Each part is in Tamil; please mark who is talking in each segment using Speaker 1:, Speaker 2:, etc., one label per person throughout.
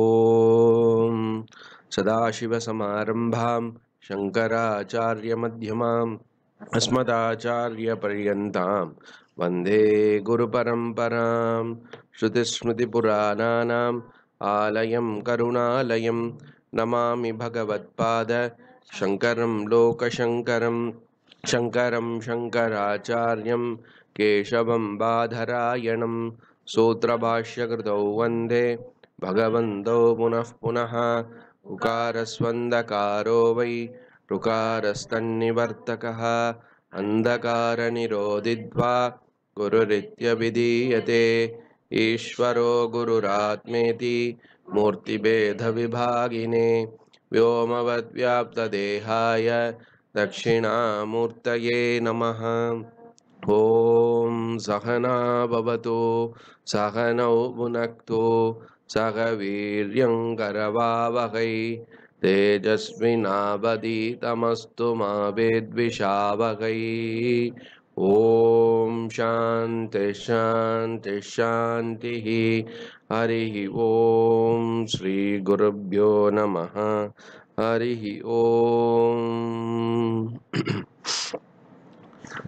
Speaker 1: ॐ सदाशिवसमारम्भां शङ्कराचार्यमध्यमाम् अस्मदाचार्यपर्यन्तां वन्दे गुरुपरम्परां श्रुतिस्मृतिपुराणानाम् आलयं करुणालयं नमामि भगवत्पाद शङ्करं लोकशङ्करं शङ्करं शङ्कराचार्यं केशवं बाधरायणं सूत्रभाष्यकृतौ वन्दे भगवन्तौ पुनः उकारस्वन्धकारो वै ऋकारस्तन्निवर्तकः अन्धकारनिरोदित्वा गुरुरित्यभिधीयते ईश्वरो गुरुरात्मेति मूर्तिभेदविभागिने व्योमवद्व्याप्तदेहाय दक्षिणामूर्तये नमः ॐ सहना भवतु सहनौ भुनक्तु सहवीर्यङ्करवावहै मा वेद्विषावहै ॐ शान्तिशान्तिशान्तिः हरिः ॐ श्रीगुरुभ्यो नमः हरिः ॐ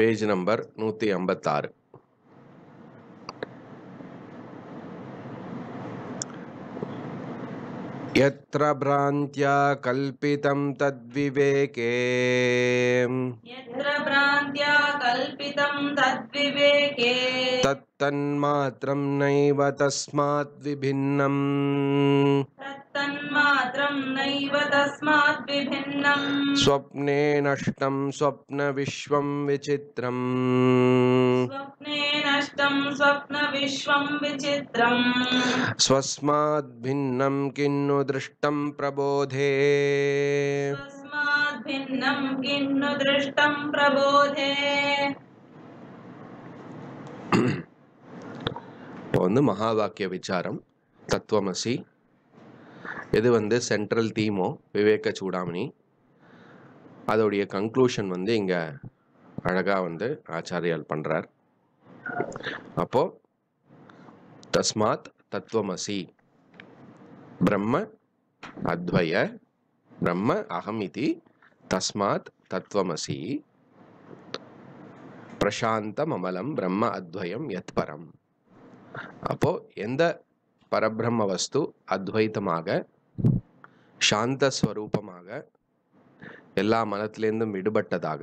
Speaker 1: பேஜ் நம்பர் நூற்றி ஐம்பத்தாறு यत्र भ्रान्त्या कल्पितं तद्विवेके
Speaker 2: यत्र भ्रान्त्या कल्पितं तद्विवेके
Speaker 1: तत् तन्मात्रं नैव तस्मात् विभिन्नम्
Speaker 2: तन्मात्रं नैव तस्मात् विभिन्नम्
Speaker 1: स्वप्नेनष्टं स्वप्नविश्वं विचित्रम्
Speaker 2: स्वप्नेन
Speaker 1: स्वस्माद्भिन्नं किन्नु दृष्टं प्रबोधे स्वस्माद्
Speaker 2: भिन्नं किन्नु दृष्टं प्रबोधे
Speaker 1: இப்போ வந்து மகா வாக்கிய விசாரம் தத்துவமசி இது வந்து சென்ட்ரல் தீமோ விவேக சூடாமணி அதோடைய கன்க்ளூஷன் வந்து இங்கே அழகாக வந்து ஆச்சாரியால் பண்ணுறார் அப்போ தஸ்மாத் தத்துவமசி பிரம்ம அத்வய பிரம்ம அகமிதி தஸ்மாத் தத்துவமசி பிரசாந்தம் அமலம் பிரம்ம அத்வயம் யத்பரம் அப்போது எந்த பரபிரம்ம வஸ்து அத்வைத்தமாக சாந்த ஸ்வரூபமாக எல்லா மனத்திலேருந்தும் விடுபட்டதாக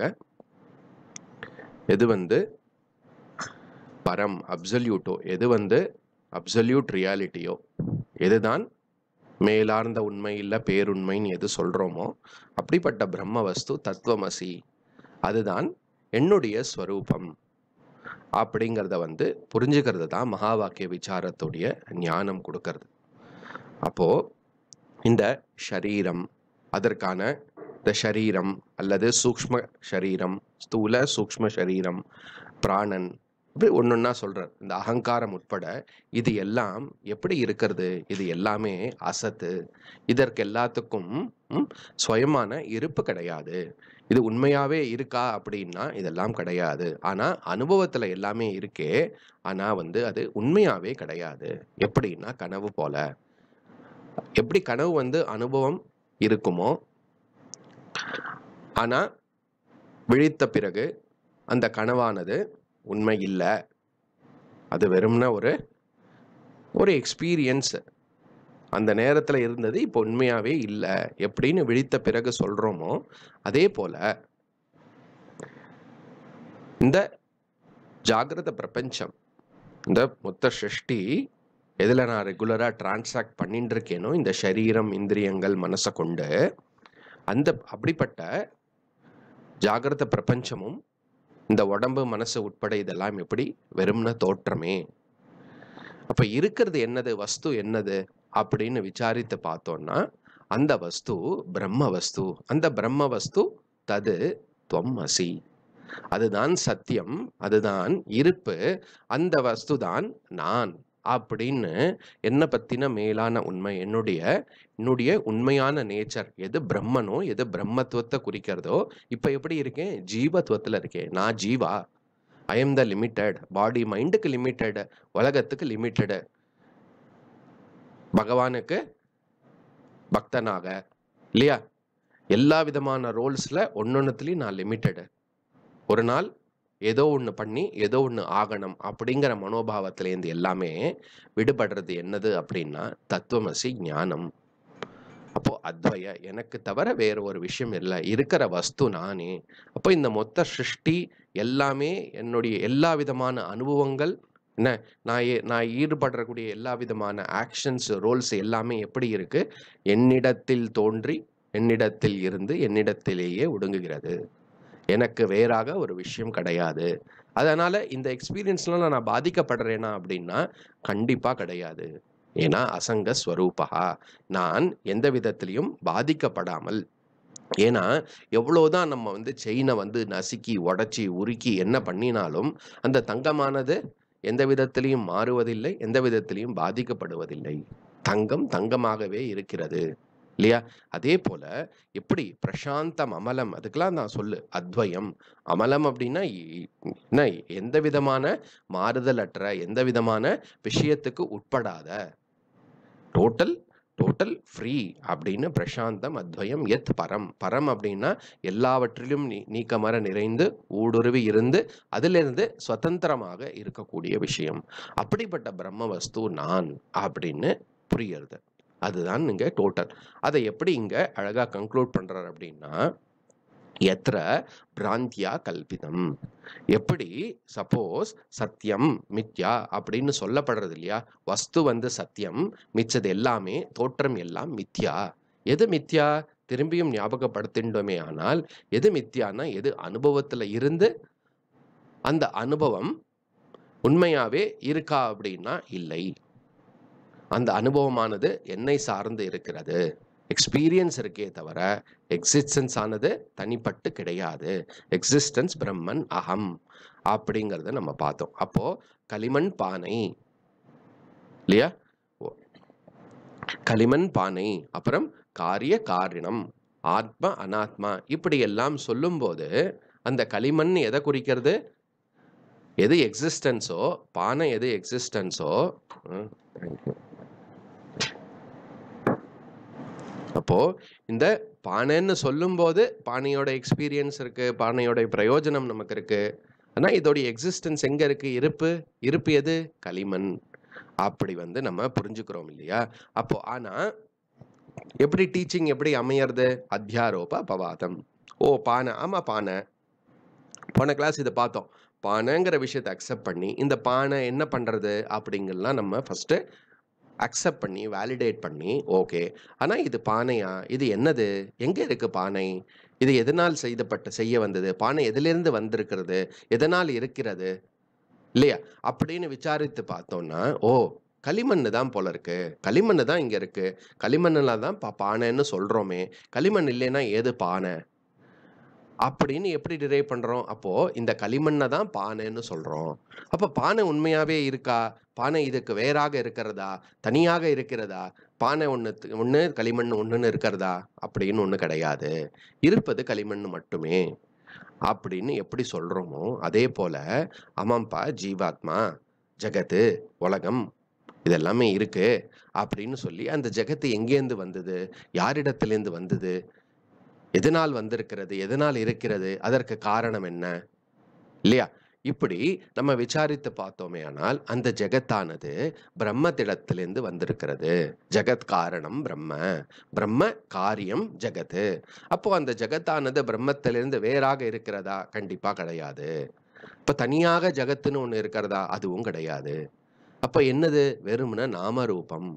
Speaker 1: எது வந்து பரம் அப்சல்யூட்டோ எது வந்து அப்சல்யூட் ரியாலிட்டியோ எதுதான் மேலார்ந்த உண்மை இல்லை பேருண்மைன்னு எது சொல்கிறோமோ அப்படிப்பட்ட பிரம்ம வஸ்து தத்துவமசி அதுதான் என்னுடைய ஸ்வரூபம் அப்படிங்கிறத வந்து புரிஞ்சுக்கிறது தான் மகா வாக்கிய விசாரத்துடைய ஞானம் கொடுக்கறது அப்போது இந்த ஷரீரம் அதற்கான இந்த ஷரீரம் அல்லது சூக்ம ஷரீரம் ஸ்தூல சூக்ம ஷரீரம் பிராணன் இப்படி ஒன்று ஒன்றா சொல்கிறார் இந்த அகங்காரம் உட்பட இது எல்லாம் எப்படி இருக்கிறது இது எல்லாமே அசத்து இதற்கு எல்லாத்துக்கும் சுயமான இருப்பு கிடையாது இது உண்மையாகவே இருக்கா அப்படின்னா இதெல்லாம் கிடையாது ஆனால் அனுபவத்தில் எல்லாமே இருக்கே ஆனால் வந்து அது உண்மையாகவே கிடையாது எப்படின்னா கனவு போல எப்படி கனவு வந்து அனுபவம் இருக்குமோ ஆனால் விழித்த பிறகு அந்த கனவானது உண்மை இல்லை அது வெறும்னா ஒரு ஒரு எக்ஸ்பீரியன்ஸ் அந்த நேரத்தில் இருந்தது இப்போ உண்மையாகவே இல்லை எப்படின்னு விழித்த பிறகு சொல்கிறோமோ அதே போல் இந்த ஜாகிரத பிரபஞ்சம் இந்த மொத்த சிருஷ்டி எதில் நான் ரெகுலராக டிரான்சாக்ட் பண்ணிட்டு இருக்கேனோ இந்த சரீரம் இந்திரியங்கள் மனசை கொண்டு அந்த அப்படிப்பட்ட ஜாகிரத பிரபஞ்சமும் இந்த உடம்பு மனசு உட்பட இதெல்லாம் எப்படி வெறும்ன தோற்றமே அப்போ இருக்கிறது என்னது வஸ்து என்னது அப்படின்னு விசாரித்து பார்த்தோம்னா அந்த வஸ்து பிரம்ம வஸ்து அந்த பிரம்ம வஸ்து தது துவம் அசி அதுதான் சத்தியம் அதுதான் இருப்பு அந்த வஸ்து தான் நான் அப்படின்னு என்னை பற்றின மேலான உண்மை என்னுடைய என்னுடைய உண்மையான நேச்சர் எது பிரம்மனோ எது பிரம்மத்துவத்தை குறிக்கிறதோ இப்போ எப்படி இருக்கேன் ஜீவத்துவத்தில் இருக்கேன் நான் ஜீவா I am the limited body மைண்டுக்கு லிமிட்டடு உலகத்துக்கு லிமிட்டடு பகவானுக்கு பக்தனாக இல்லையா எல்லா விதமான ரோல்ஸில் ஒன்னொன்றுத்துலேயும் நான் லிமிட்டடு ஒரு நாள் ஏதோ ஒன்று பண்ணி ஏதோ ஒன்று ஆகணும் அப்படிங்கிற மனோபாவத்திலேருந்து எல்லாமே விடுபடுறது என்னது அப்படின்னா தத்துவமசி ஞானம் அப்போது அத்வய எனக்கு தவிர வேறு ஒரு விஷயம் இல்லை இருக்கிற வஸ்து நானே அப்போ இந்த மொத்த சிருஷ்டி எல்லாமே என்னுடைய எல்லா விதமான அனுபவங்கள் என்ன நான் நான் ஈடுபடக்கூடிய எல்லா விதமான ஆக்ஷன்ஸ் ரோல்ஸ் எல்லாமே எப்படி இருக்குது என்னிடத்தில் தோன்றி என்னிடத்தில் இருந்து என்னிடத்திலேயே ஒடுங்குகிறது எனக்கு வேறாக ஒரு விஷயம் கிடையாது அதனால் இந்த எக்ஸ்பீரியன்ஸ்லாம் நான் பாதிக்கப்படுறேனா அப்படின்னா கண்டிப்பாக கிடையாது ஏன்னா அசங்க ஸ்வரூபகா நான் எந்த விதத்திலையும் பாதிக்கப்படாமல் ஏன்னா எவ்வளோதான் நம்ம வந்து செயினை வந்து நசுக்கி உடச்சி உருக்கி என்ன பண்ணினாலும் அந்த தங்கமானது எந்த விதத்திலையும் மாறுவதில்லை எந்த விதத்திலையும் பாதிக்கப்படுவதில்லை தங்கம் தங்கமாகவே இருக்கிறது இல்லையா அதே போல எப்படி பிரசாந்தம் அமலம் அதுக்கெல்லாம் நான் சொல்லு அத்வயம் அமலம் அப்படின்னா எந்த விதமான மாறுதல் அற்ற எந்த விதமான விஷயத்துக்கு உட்படாத டோட்டல் டோட்டல் ஃப்ரீ அப்படின்னு பிரசாந்தம் அத்வயம் எத் பரம் பரம் அப்படின்னா எல்லாவற்றிலும் நீ மர நிறைந்து ஊடுருவி இருந்து அதிலிருந்து சுதந்திரமாக இருக்கக்கூடிய விஷயம் அப்படிப்பட்ட பிரம்ம வஸ்து நான் அப்படின்னு புரியுறது அதுதான் இங்கே டோட்டல் அதை எப்படி இங்கே அழகாக கன்க்ளூட் பண்ணுறாரு அப்படின்னா எத்திர பிராந்தியா கல்பிதம் எப்படி சப்போஸ் சத்தியம் மித்யா அப்படின்னு சொல்லப்படுறது இல்லையா வஸ்து வந்து சத்தியம் மிச்சது எல்லாமே தோற்றம் எல்லாம் மித்யா எது மித்யா திரும்பியும் ஞாபகப்படுத்தின்றோமே ஆனால் எது மித்யானா எது அனுபவத்தில் இருந்து அந்த அனுபவம் உண்மையாவே இருக்கா அப்படின்னா இல்லை அந்த அனுபவமானது என்னை சார்ந்து இருக்கிறது எக்ஸ்பீரியன்ஸ் இருக்கே தவிர எக்ஸிஸ்டன்ஸ் ஆனது தனிப்பட்டு கிடையாது எக்ஸிஸ்டன்ஸ் பிரம்மன் அகம் அப்படிங்கிறத நம்ம பார்த்தோம் அப்போ களிமண் பானை இல்லையா களிமண் பானை அப்புறம் காரிய காரணம் ஆத்ம அனாத்மா இப்படி எல்லாம் சொல்லும்போது அந்த களிமண் எதை குறிக்கிறது எது எக்ஸிஸ்டன்ஸோ பானை எது எக்ஸிஸ்டன்ஸோ தேங்க்யூ அப்போது இந்த பானைன்னு சொல்லும்போது பானையோட எக்ஸ்பீரியன்ஸ் இருக்குது பானையோட பிரயோஜனம் நமக்கு இருக்குது ஆனால் இதோடைய எக்ஸிஸ்டன்ஸ் எங்கே இருக்குது இருப்பு இருப்பு எது களிமண் அப்படி வந்து நம்ம புரிஞ்சுக்கிறோம் இல்லையா அப்போ ஆனால் எப்படி டீச்சிங் எப்படி அமையிறது அத்தியாரோப பவாதம் ஓ பானை ஆமாம் பானை போன கிளாஸ் இதை பார்த்தோம் பானைங்கிற விஷயத்தை அக்செப்ட் பண்ணி இந்த பானை என்ன பண்ணுறது அப்படிங்கலாம் நம்ம ஃபஸ்ட்டு அக்செப்ட் பண்ணி வேலிடேட் பண்ணி ஓகே ஆனால் இது பானையா இது என்னது எங்கே இருக்குது பானை இது எதனால் செய்தப்பட்ட செய்ய வந்தது பானை எதுலேருந்து வந்திருக்கிறது எதனால் இருக்கிறது இல்லையா அப்படின்னு விசாரித்து பார்த்தோம்னா ஓ களிமண் தான் போல இருக்கு களிமண் தான் இங்கே இருக்கு களிமண்ணில் தான் பா பானைன்னு சொல்கிறோமே களிமண் இல்லைன்னா ஏது பானை அப்படின்னு எப்படி டிரைவ் பண்ணுறோம் அப்போது இந்த களிமண்ணை தான் பானைன்னு சொல்கிறோம் அப்போ பானை உண்மையாகவே இருக்கா பானை இதுக்கு வேறாக இருக்கிறதா தனியாக இருக்கிறதா பானை ஒன்று ஒன்று களிமண் ஒன்றுன்னு இருக்கிறதா அப்படின்னு ஒன்று கிடையாது இருப்பது களிமண் மட்டுமே அப்படின்னு எப்படி சொல்கிறோமோ அதே போல் அமம்பா ஜீவாத்மா ஜெகத்து உலகம் இதெல்லாமே இருக்குது அப்படின்னு சொல்லி அந்த ஜெகத்து எங்கேருந்து வந்தது யாரிடத்துலேருந்து வந்தது எதனால் வந்திருக்கிறது எதனால் இருக்கிறது அதற்கு காரணம் என்ன இல்லையா இப்படி நம்ம விசாரித்து பார்த்தோமே ஆனால் அந்த ஜெகத்தானது பிரம்ம திடத்திலிருந்து வந்திருக்கிறது ஜெகத் காரணம் பிரம்ம பிரம்ம காரியம் ஜெகத்து அப்போ அந்த ஜெகத்தானது பிரம்மத்திலிருந்து வேறாக இருக்கிறதா கண்டிப்பா கிடையாது இப்ப தனியாக ஜெகத்துன்னு ஒண்ணு இருக்கிறதா அதுவும் கிடையாது அப்ப என்னது வெறும்னா நாமரூபம்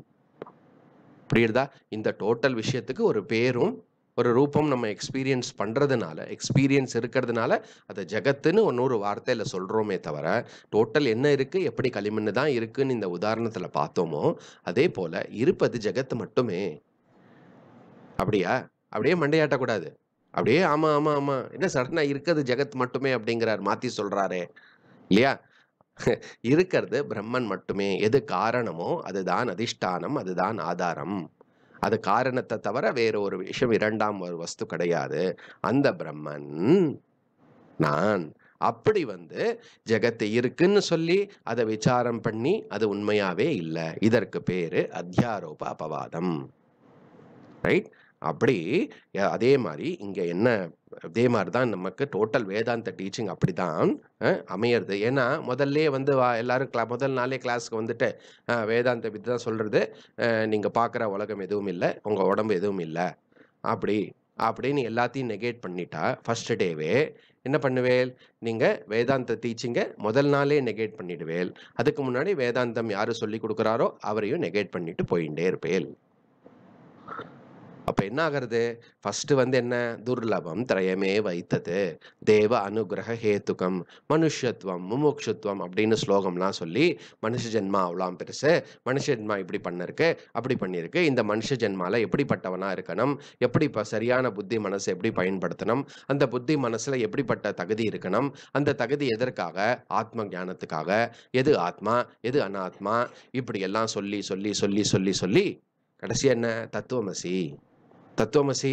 Speaker 1: புரியுறதா இந்த டோட்டல் விஷயத்துக்கு ஒரு பேரும் ஒரு ரூபம் நம்ம எக்ஸ்பீரியன்ஸ் பண்ணுறதுனால எக்ஸ்பீரியன்ஸ் இருக்கிறதுனால அதை ஜகத்துன்னு ஒன்னொரு வார்த்தையில் சொல்கிறோமே தவிர டோட்டல் என்ன இருக்குது எப்படி களிமண் தான் இருக்குன்னு இந்த உதாரணத்தில் பார்த்தோமோ அதே போல் இருப்பது ஜகத்து மட்டுமே அப்படியா அப்படியே மண்டையாட்டக்கூடாது அப்படியே ஆமாம் ஆமாம் ஆமாம் என்ன சடனாக இருக்கிறது ஜெகத் மட்டுமே அப்படிங்கிறார் மாற்றி சொல்கிறாரே இல்லையா இருக்கிறது பிரம்மன் மட்டுமே எது காரணமோ அதுதான் அதிஷ்டானம் அதுதான் ஆதாரம் அது காரணத்தை தவிர வேற ஒரு விஷயம் இரண்டாம் ஒரு வஸ்து கிடையாது அந்த பிரம்மன் நான் அப்படி வந்து ஜெகத்து இருக்குன்னு சொல்லி அதை விசாரம் பண்ணி அது உண்மையாவே இல்லை இதற்கு பேரு அத்தியாரோப அபவாதம் ரைட் அப்படி அதே மாதிரி இங்கே என்ன அதே மாதிரி தான் நமக்கு டோட்டல் வேதாந்த டீச்சிங் அப்படி தான் அமையிறது ஏன்னா முதல்லே வந்து வா எல்லோரும் க்ளா முதல் நாளே கிளாஸுக்கு வந்துட்டு வேதாந்த பற்றி தான் சொல்கிறது நீங்கள் பார்க்குற உலகம் எதுவும் இல்லை உங்கள் உடம்பு எதுவும் இல்லை அப்படி அப்படின்னு எல்லாத்தையும் நெகேட் பண்ணிட்டா ஃபஸ்ட் டேவே என்ன பண்ணுவேல் நீங்கள் வேதாந்த டீச்சிங்கை முதல் நாளே நெகேட் பண்ணிடுவேல் அதுக்கு முன்னாடி வேதாந்தம் யார் சொல்லி கொடுக்குறாரோ அவரையும் நெகேட் பண்ணிட்டு போயிட்டே இருப்பேன் அப்போ என்ன ஆகிறது ஃபஸ்ட்டு வந்து என்ன துர்லபம் திரயமே வைத்தது தேவ அனுகிரக ஹேத்துக்கம் மனுஷத்துவம் முமுட்சுத்துவம் அப்படின்னு ஸ்லோகம்லாம் சொல்லி மனுஷ ஜென்மா அவ்வளோ பெருசு மனுஷ ஜென்மா இப்படி பண்ணிருக்கு அப்படி பண்ணியிருக்கு இந்த மனுஷ ஜென்மாவில் எப்படிப்பட்டவனாக இருக்கணும் எப்படி இப்போ சரியான புத்தி மனசை எப்படி பயன்படுத்தணும் அந்த புத்தி மனசில் எப்படிப்பட்ட தகுதி இருக்கணும் அந்த தகுதி எதற்காக ஆத்ம ஞானத்துக்காக எது ஆத்மா எது அனாத்மா இப்படி எல்லாம் சொல்லி சொல்லி சொல்லி சொல்லி சொல்லி கடைசி என்ன தத்துவமசி தத்துவமசி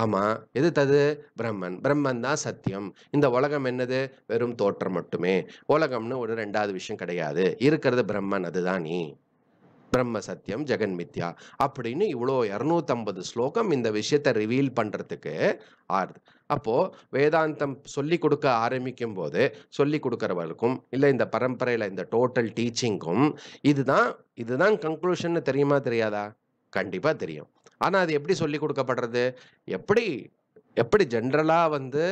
Speaker 1: ஆமாம் எது தது பிரம்மன் பிரம்மன் தான் சத்தியம் இந்த உலகம் என்னது வெறும் தோற்றம் மட்டுமே உலகம்னு ஒரு ரெண்டாவது விஷயம் கிடையாது இருக்கிறது பிரம்மன் அதுதான் நீ பிரம்ம சத்தியம் ஜெகன் மித்யா அப்படின்னு இவ்வளோ இரநூத்தம்பது ஸ்லோகம் இந்த விஷயத்தை ரிவீல் பண்ணுறதுக்கு ஆறுது அப்போது வேதாந்தம் சொல்லி கொடுக்க ஆரம்பிக்கும் போது சொல்லி கொடுக்குறவர்களுக்கும் இல்லை இந்த பரம்பரையில் இந்த டோட்டல் டீச்சிங்க்கும் இதுதான் இதுதான் கன்க்ளூஷன் தெரியுமா தெரியாதா கண்டிப்பாக தெரியும் ஆனால் அது எப்படி சொல்லி கொடுக்கப்படுறது எப்படி எப்படி ஜென்ரலாக வந்து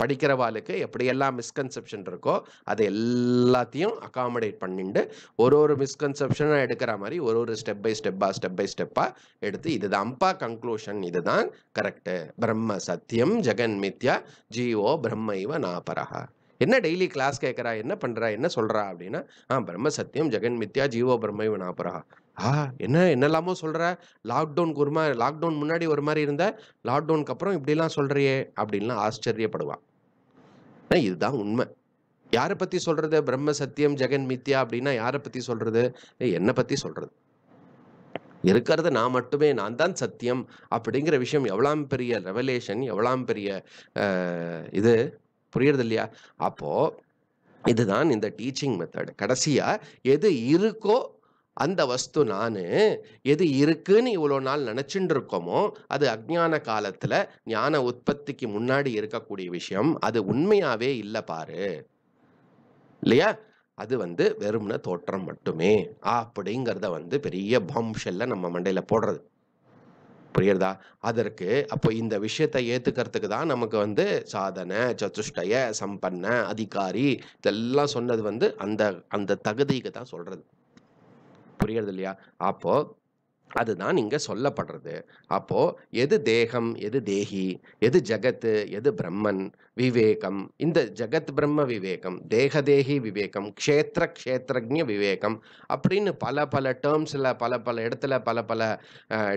Speaker 1: படிக்கிறவாளுக்கு எப்படி எல்லாம் மிஸ்கன்செப்ஷன் இருக்கோ அது எல்லாத்தையும் அகாமடேட் பண்ணிட்டு ஒரு ஒரு மிஸ்கன்செப்ஷனாக எடுக்கிற மாதிரி ஒரு ஒரு ஸ்டெப் பை ஸ்டெப்பாக ஸ்டெப் பை ஸ்டெப்பாக எடுத்து இதுதான் அம்பா கன்க்ளூஷன் இதுதான் கரெக்டு பிரம்ம சத்தியம் ஜெகன் மித்யா ஜீவோ பிரம்ம இவ நாபரஹா என்ன டெய்லி கிளாஸ் கேட்குறா என்ன பண்ணுறா என்ன சொல்கிறா அப்படின்னா ஆ பிரம்ம சத்தியம் ஜெகன் மித்யா ஜீவோ பிரம்ம இவ நாபரஹா ஆ என்ன என்னெல்லாமோ சொல்கிற லாக்டவுனுக்கு ஒரு மாதிரி லாக்டவுன் முன்னாடி ஒரு மாதிரி இருந்த லாக்டவுனுக்கு அப்புறம் இப்படிலாம் சொல்கிறியே அப்படின்லாம் ஆச்சரியப்படுவான் இதுதான் உண்மை யாரை பற்றி சொல்கிறது பிரம்ம சத்தியம் ஜெகன் மித்யா அப்படின்னா யாரை பற்றி சொல்கிறது என்னை பற்றி சொல்கிறது இருக்கிறத நான் மட்டுமே நான் தான் சத்தியம் அப்படிங்கிற விஷயம் எவ்வளாம் பெரிய ரெவலேஷன் எவ்வளாம் பெரிய இது புரியுறது இல்லையா அப்போது இதுதான் இந்த டீச்சிங் மெத்தடு கடைசியாக எது இருக்கோ அந்த வஸ்து நான் எது இருக்குன்னு இவ்வளோ நாள் நினச்சிட்டு இருக்கோமோ அது அக்ஞான காலத்தில் ஞான உற்பத்திக்கு முன்னாடி இருக்கக்கூடிய விஷயம் அது உண்மையாகவே இல்லை பாரு இல்லையா அது வந்து வெறும்ன தோற்றம் மட்டுமே அப்படிங்கிறத வந்து பெரிய பம்ஷெல்லாம் நம்ம மண்டையில் போடுறது புரியுறதா அதற்கு அப்போ இந்த விஷயத்தை ஏற்றுக்கிறதுக்கு தான் நமக்கு வந்து சாதனை சதுஷ்டய சம்பன்ன அதிகாரி இதெல்லாம் சொன்னது வந்து அந்த அந்த தகுதிக்கு தான் சொல்கிறது புரியுறது இல்லையா அப்போது அதுதான் நீங்கள் சொல்லப்படுறது அப்போது எது தேகம் எது தேகி எது ஜகத்து எது பிரம்மன் விவேகம் இந்த ஜகத் பிரம்ம விவேகம் தேக தேகி விவேகம் க்ஷேத்திர க்ஷேத்திரஜ விவேகம் அப்படின்னு பல பல டேர்ம்ஸில் பல பல இடத்துல பல பல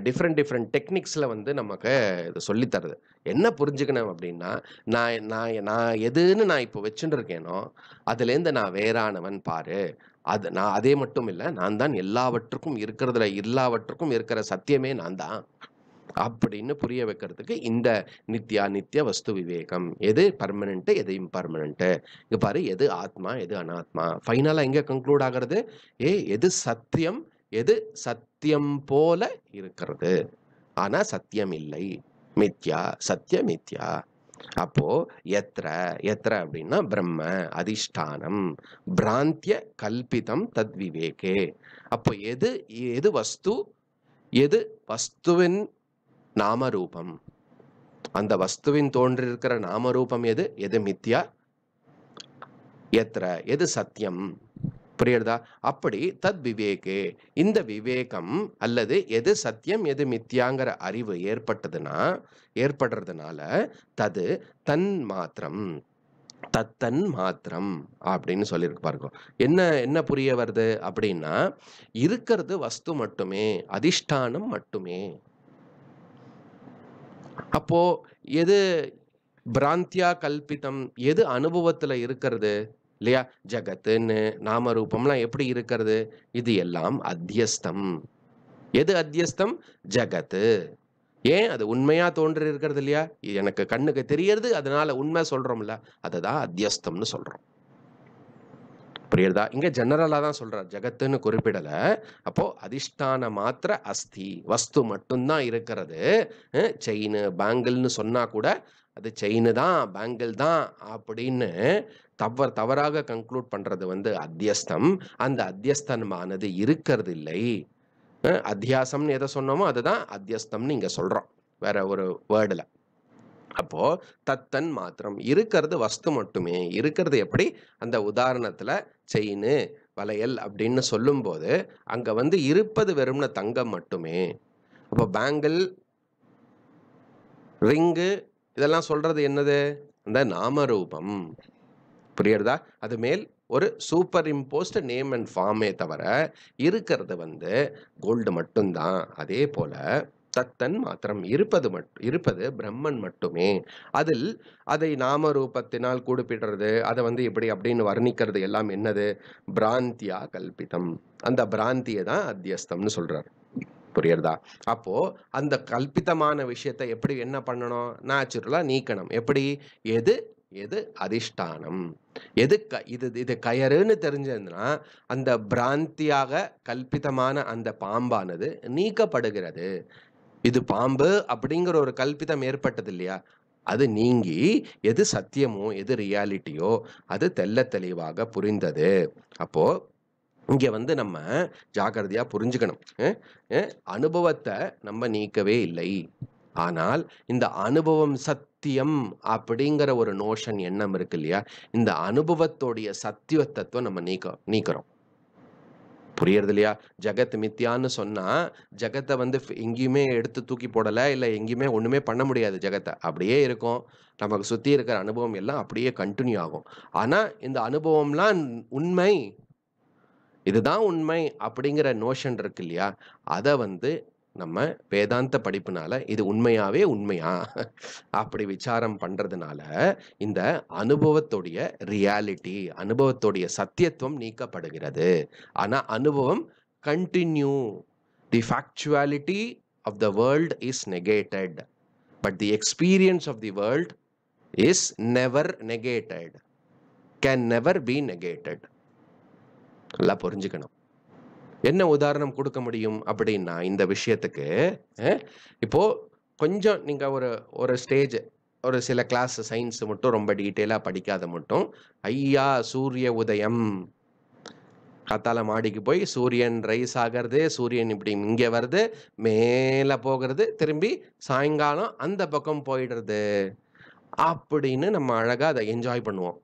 Speaker 1: டிஃப்ரெண்ட் டிஃப்ரெண்ட் டெக்னிக்ஸில் வந்து நமக்கு இது சொல்லித்தருது என்ன புரிஞ்சுக்கணும் அப்படின்னா நான் நான் நான் எதுன்னு நான் இப்போ வச்சுட்டு இருக்கேனோ அதுலேருந்து நான் வேறானவன் பாரு அது நான் அதே மட்டும் இல்லை நான் தான் எல்லாவற்றுக்கும் இருக்கிறதுல எல்லாவற்றுக்கும் இருக்கிற சத்தியமே நான் தான் அப்படின்னு புரிய வைக்கிறதுக்கு இந்த நித்யா நித்திய வஸ்து விவேகம் எது பர்மனண்ட்டு எது இம்பர்மனண்ட்டு இங்கே பாரு எது ஆத்மா எது அனாத்மா ஃபைனலாக எங்கே கன்க்ளூட் ஆகிறது ஏ எது சத்தியம் எது சத்தியம் போல இருக்கிறது ஆனால் சத்தியம் இல்லை மித்யா சத்திய மித்யா அப்போ எத்திர எத்திர அப்படின்னா பிரம்ம அதிஷ்டானம் பிராந்திய கல்பிதம் தத் விவேகே அப்போ எது எது வஸ்து எது வஸ்துவின் நாமரூபம் அந்த வஸ்துவின் தோன்றிருக்கிற நாமரூபம் எது எது மித்யா எத்திர எது சத்தியம் புரியுறதா அப்படி தத் விவேகே இந்த விவேகம் அல்லது எது சத்தியம் எது மித்தியாங்கிற அறிவு ஏற்பட்டதுன்னா ஏற்படுறதுனால தது தன் மாத்திரம் தத்தன் மாத்திரம் அப்படின்னு சொல்லியிருக்கு பாருங்க என்ன என்ன புரிய வருது அப்படின்னா இருக்கிறது வஸ்து மட்டுமே அதிஷ்டானம் மட்டுமே அப்போ எது பிராந்தியா கல்பிதம் எது அனுபவத்தில் இருக்கிறது இல்லையா ஜகத்துன்னு நாமரூபம்லாம் எப்படி இருக்கிறது இது எல்லாம் அத்தியஸ்தம் எது அத்தியஸ்தம் ஜகத்து ஏன் அது உண்மையா தோன்றி இருக்கிறது இல்லையா எனக்கு கண்ணுக்கு தெரியறது அதனால உண்மை சொல்றோம்ல அதை தான் அத்தியஸ்தம்னு சொல்றோம் புரியுறதா இங்க ஜெனரலா தான் சொல்றார் ஜகத்துன்னு குறிப்பிடல அப்போ அதிஷ்டான மாத்திர அஸ்தி வஸ்து மட்டும்தான் இருக்கிறது செயின் பேங்கிள்னு சொன்னா கூட அது செயின் தான் பேங்கிள் தான் அப்படின்னு தவறு தவறாக கன்க்ளூட் பண்ணுறது வந்து அத்தியஸ்தம் அந்த அத்தியஸ்தனமானது இருக்கிறது இல்லை அத்தியாசம்னு எதை சொன்னோமோ அதுதான் அத்தியஸ்தம்னு இங்கே சொல்கிறோம் வேற ஒரு வேர்டில் அப்போ தத்தன் மாத்திரம் இருக்கிறது வஸ்து மட்டுமே இருக்கிறது எப்படி அந்த உதாரணத்தில் செயின் வளையல் அப்படின்னு சொல்லும்போது அங்கே வந்து இருப்பது வெறும்ன தங்கம் மட்டுமே அப்போ பேங்கிள் ரிங்கு இதெல்லாம் சொல்கிறது என்னது அந்த நாமரூபம் புரியுறதா அது மேல் ஒரு சூப்பர் இம்போஸ்ட் நேம் அண்ட் ஃபார்மே தவிர இருக்கிறது வந்து கோல்டு மட்டும்தான் அதே போல் தத்தன் மாத்திரம் இருப்பது மட் இருப்பது பிரம்மன் மட்டுமே அதில் அதை நாம ரூபத்தினால் கூடுபிடுறது அதை வந்து இப்படி அப்படின்னு வர்ணிக்கிறது எல்லாம் என்னது பிராந்தியா கல்பிதம் அந்த பிராந்தியை தான் அத்தியஸ்தம்னு சொல்றார் புரியுறதா அப்போ அந்த கல்பிதமான விஷயத்தை எப்படி என்ன பண்ணணும் நேச்சுரலாக நீக்கணும் எப்படி எது எது அதிஷ்டானம் எது க இது இது கயறுன்னு தெரிஞ்சதுன்னா அந்த பிராந்தியாக கல்பிதமான அந்த பாம்பானது நீக்கப்படுகிறது இது பாம்பு அப்படிங்கிற ஒரு கல்பிதம் ஏற்பட்டது இல்லையா அது நீங்கி எது சத்தியமோ எது ரியாலிட்டியோ அது தெல்ல தெளிவாக புரிந்தது அப்போ இங்கே வந்து நம்ம ஜாக்கிரதையாக புரிஞ்சுக்கணும் அனுபவத்தை நம்ம நீக்கவே இல்லை ஆனால் இந்த அனுபவம் சத்தியம் அப்படிங்கிற ஒரு நோஷன் எண்ணம் இருக்கு இல்லையா இந்த அனுபவத்தோடைய சத்திய தத்துவம் நம்ம நீக்க நீக்கிறோம் புரியறது இல்லையா ஜெகத் மித்தியான்னு சொன்னா ஜெகத்தை வந்து எங்கேயுமே எடுத்து தூக்கி போடலை இல்லை எங்கேயுமே ஒன்றுமே பண்ண முடியாது ஜெகத்தை அப்படியே இருக்கும் நமக்கு சுற்றி இருக்கிற அனுபவம் எல்லாம் அப்படியே கண்டினியூ ஆகும் ஆனால் இந்த அனுபவம்லாம் உண்மை இதுதான் உண்மை அப்படிங்கிற நோஷன் இருக்கு இல்லையா அதை வந்து நம்ம வேதாந்த படிப்புனால இது உண்மையாவே உண்மையா அப்படி விசாரம் பண்றதுனால இந்த அனுபவத்துடைய ரியாலிட்டி அனுபவத்துடைய சத்தியத்துவம் நீக்கப்படுகிறது ஆனா அனுபவம் continue the factuality of the world is negated but the experience of the world is never negated can never be negated நல்லா புரிஞ்சுக்கணும் என்ன உதாரணம் கொடுக்க முடியும் அப்படின்னா இந்த விஷயத்துக்கு இப்போது கொஞ்சம் நீங்கள் ஒரு ஒரு ஸ்டேஜ் ஒரு சில கிளாஸ் சயின்ஸ் மட்டும் ரொம்ப டீட்டெயிலாக படிக்காத மட்டும் ஐயா சூரிய உதயம் காத்தால மாடிக்கு போய் சூரியன் ரைஸ் ஆகிறது சூரியன் இப்படி இங்கே வருது மேலே போகிறது திரும்பி சாயங்காலம் அந்த பக்கம் போயிடுறது அப்படின்னு நம்ம அழகாக அதை என்ஜாய் பண்ணுவோம்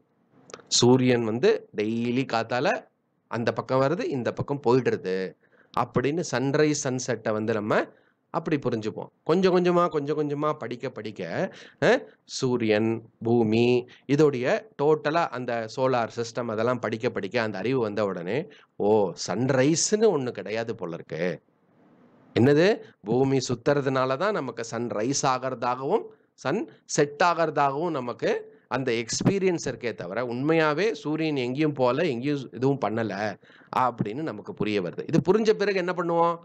Speaker 1: சூரியன் வந்து டெய்லி காத்தால அந்த பக்கம் வருது இந்த பக்கம் போயிடுறது அப்படின்னு சன்ரைஸ் சன்செட்டை வந்து நம்ம அப்படி புரிஞ்சுப்போம் கொஞ்சம் கொஞ்சமாக கொஞ்சம் கொஞ்சமாக படிக்க படிக்க சூரியன் பூமி இதோடைய டோட்டலாக அந்த சோலார் சிஸ்டம் அதெல்லாம் படிக்க படிக்க அந்த அறிவு வந்த உடனே ஓ சன்ரைஸ்னு ஒன்று கிடையாது போல இருக்கு என்னது பூமி சுத்துறதுனால தான் நமக்கு சன்ரைஸ் ஆகிறதாகவும் சன் செட் ஆகிறதாகவும் நமக்கு அந்த எக்ஸ்பீரியன்ஸ் இருக்கே தவிர உண்மையாகவே சூரியன் எங்கேயும் போகல எங்கேயும் எதுவும் பண்ணலை அப்படின்னு நமக்கு புரிய வருது இது புரிஞ்ச பிறகு என்ன பண்ணுவோம்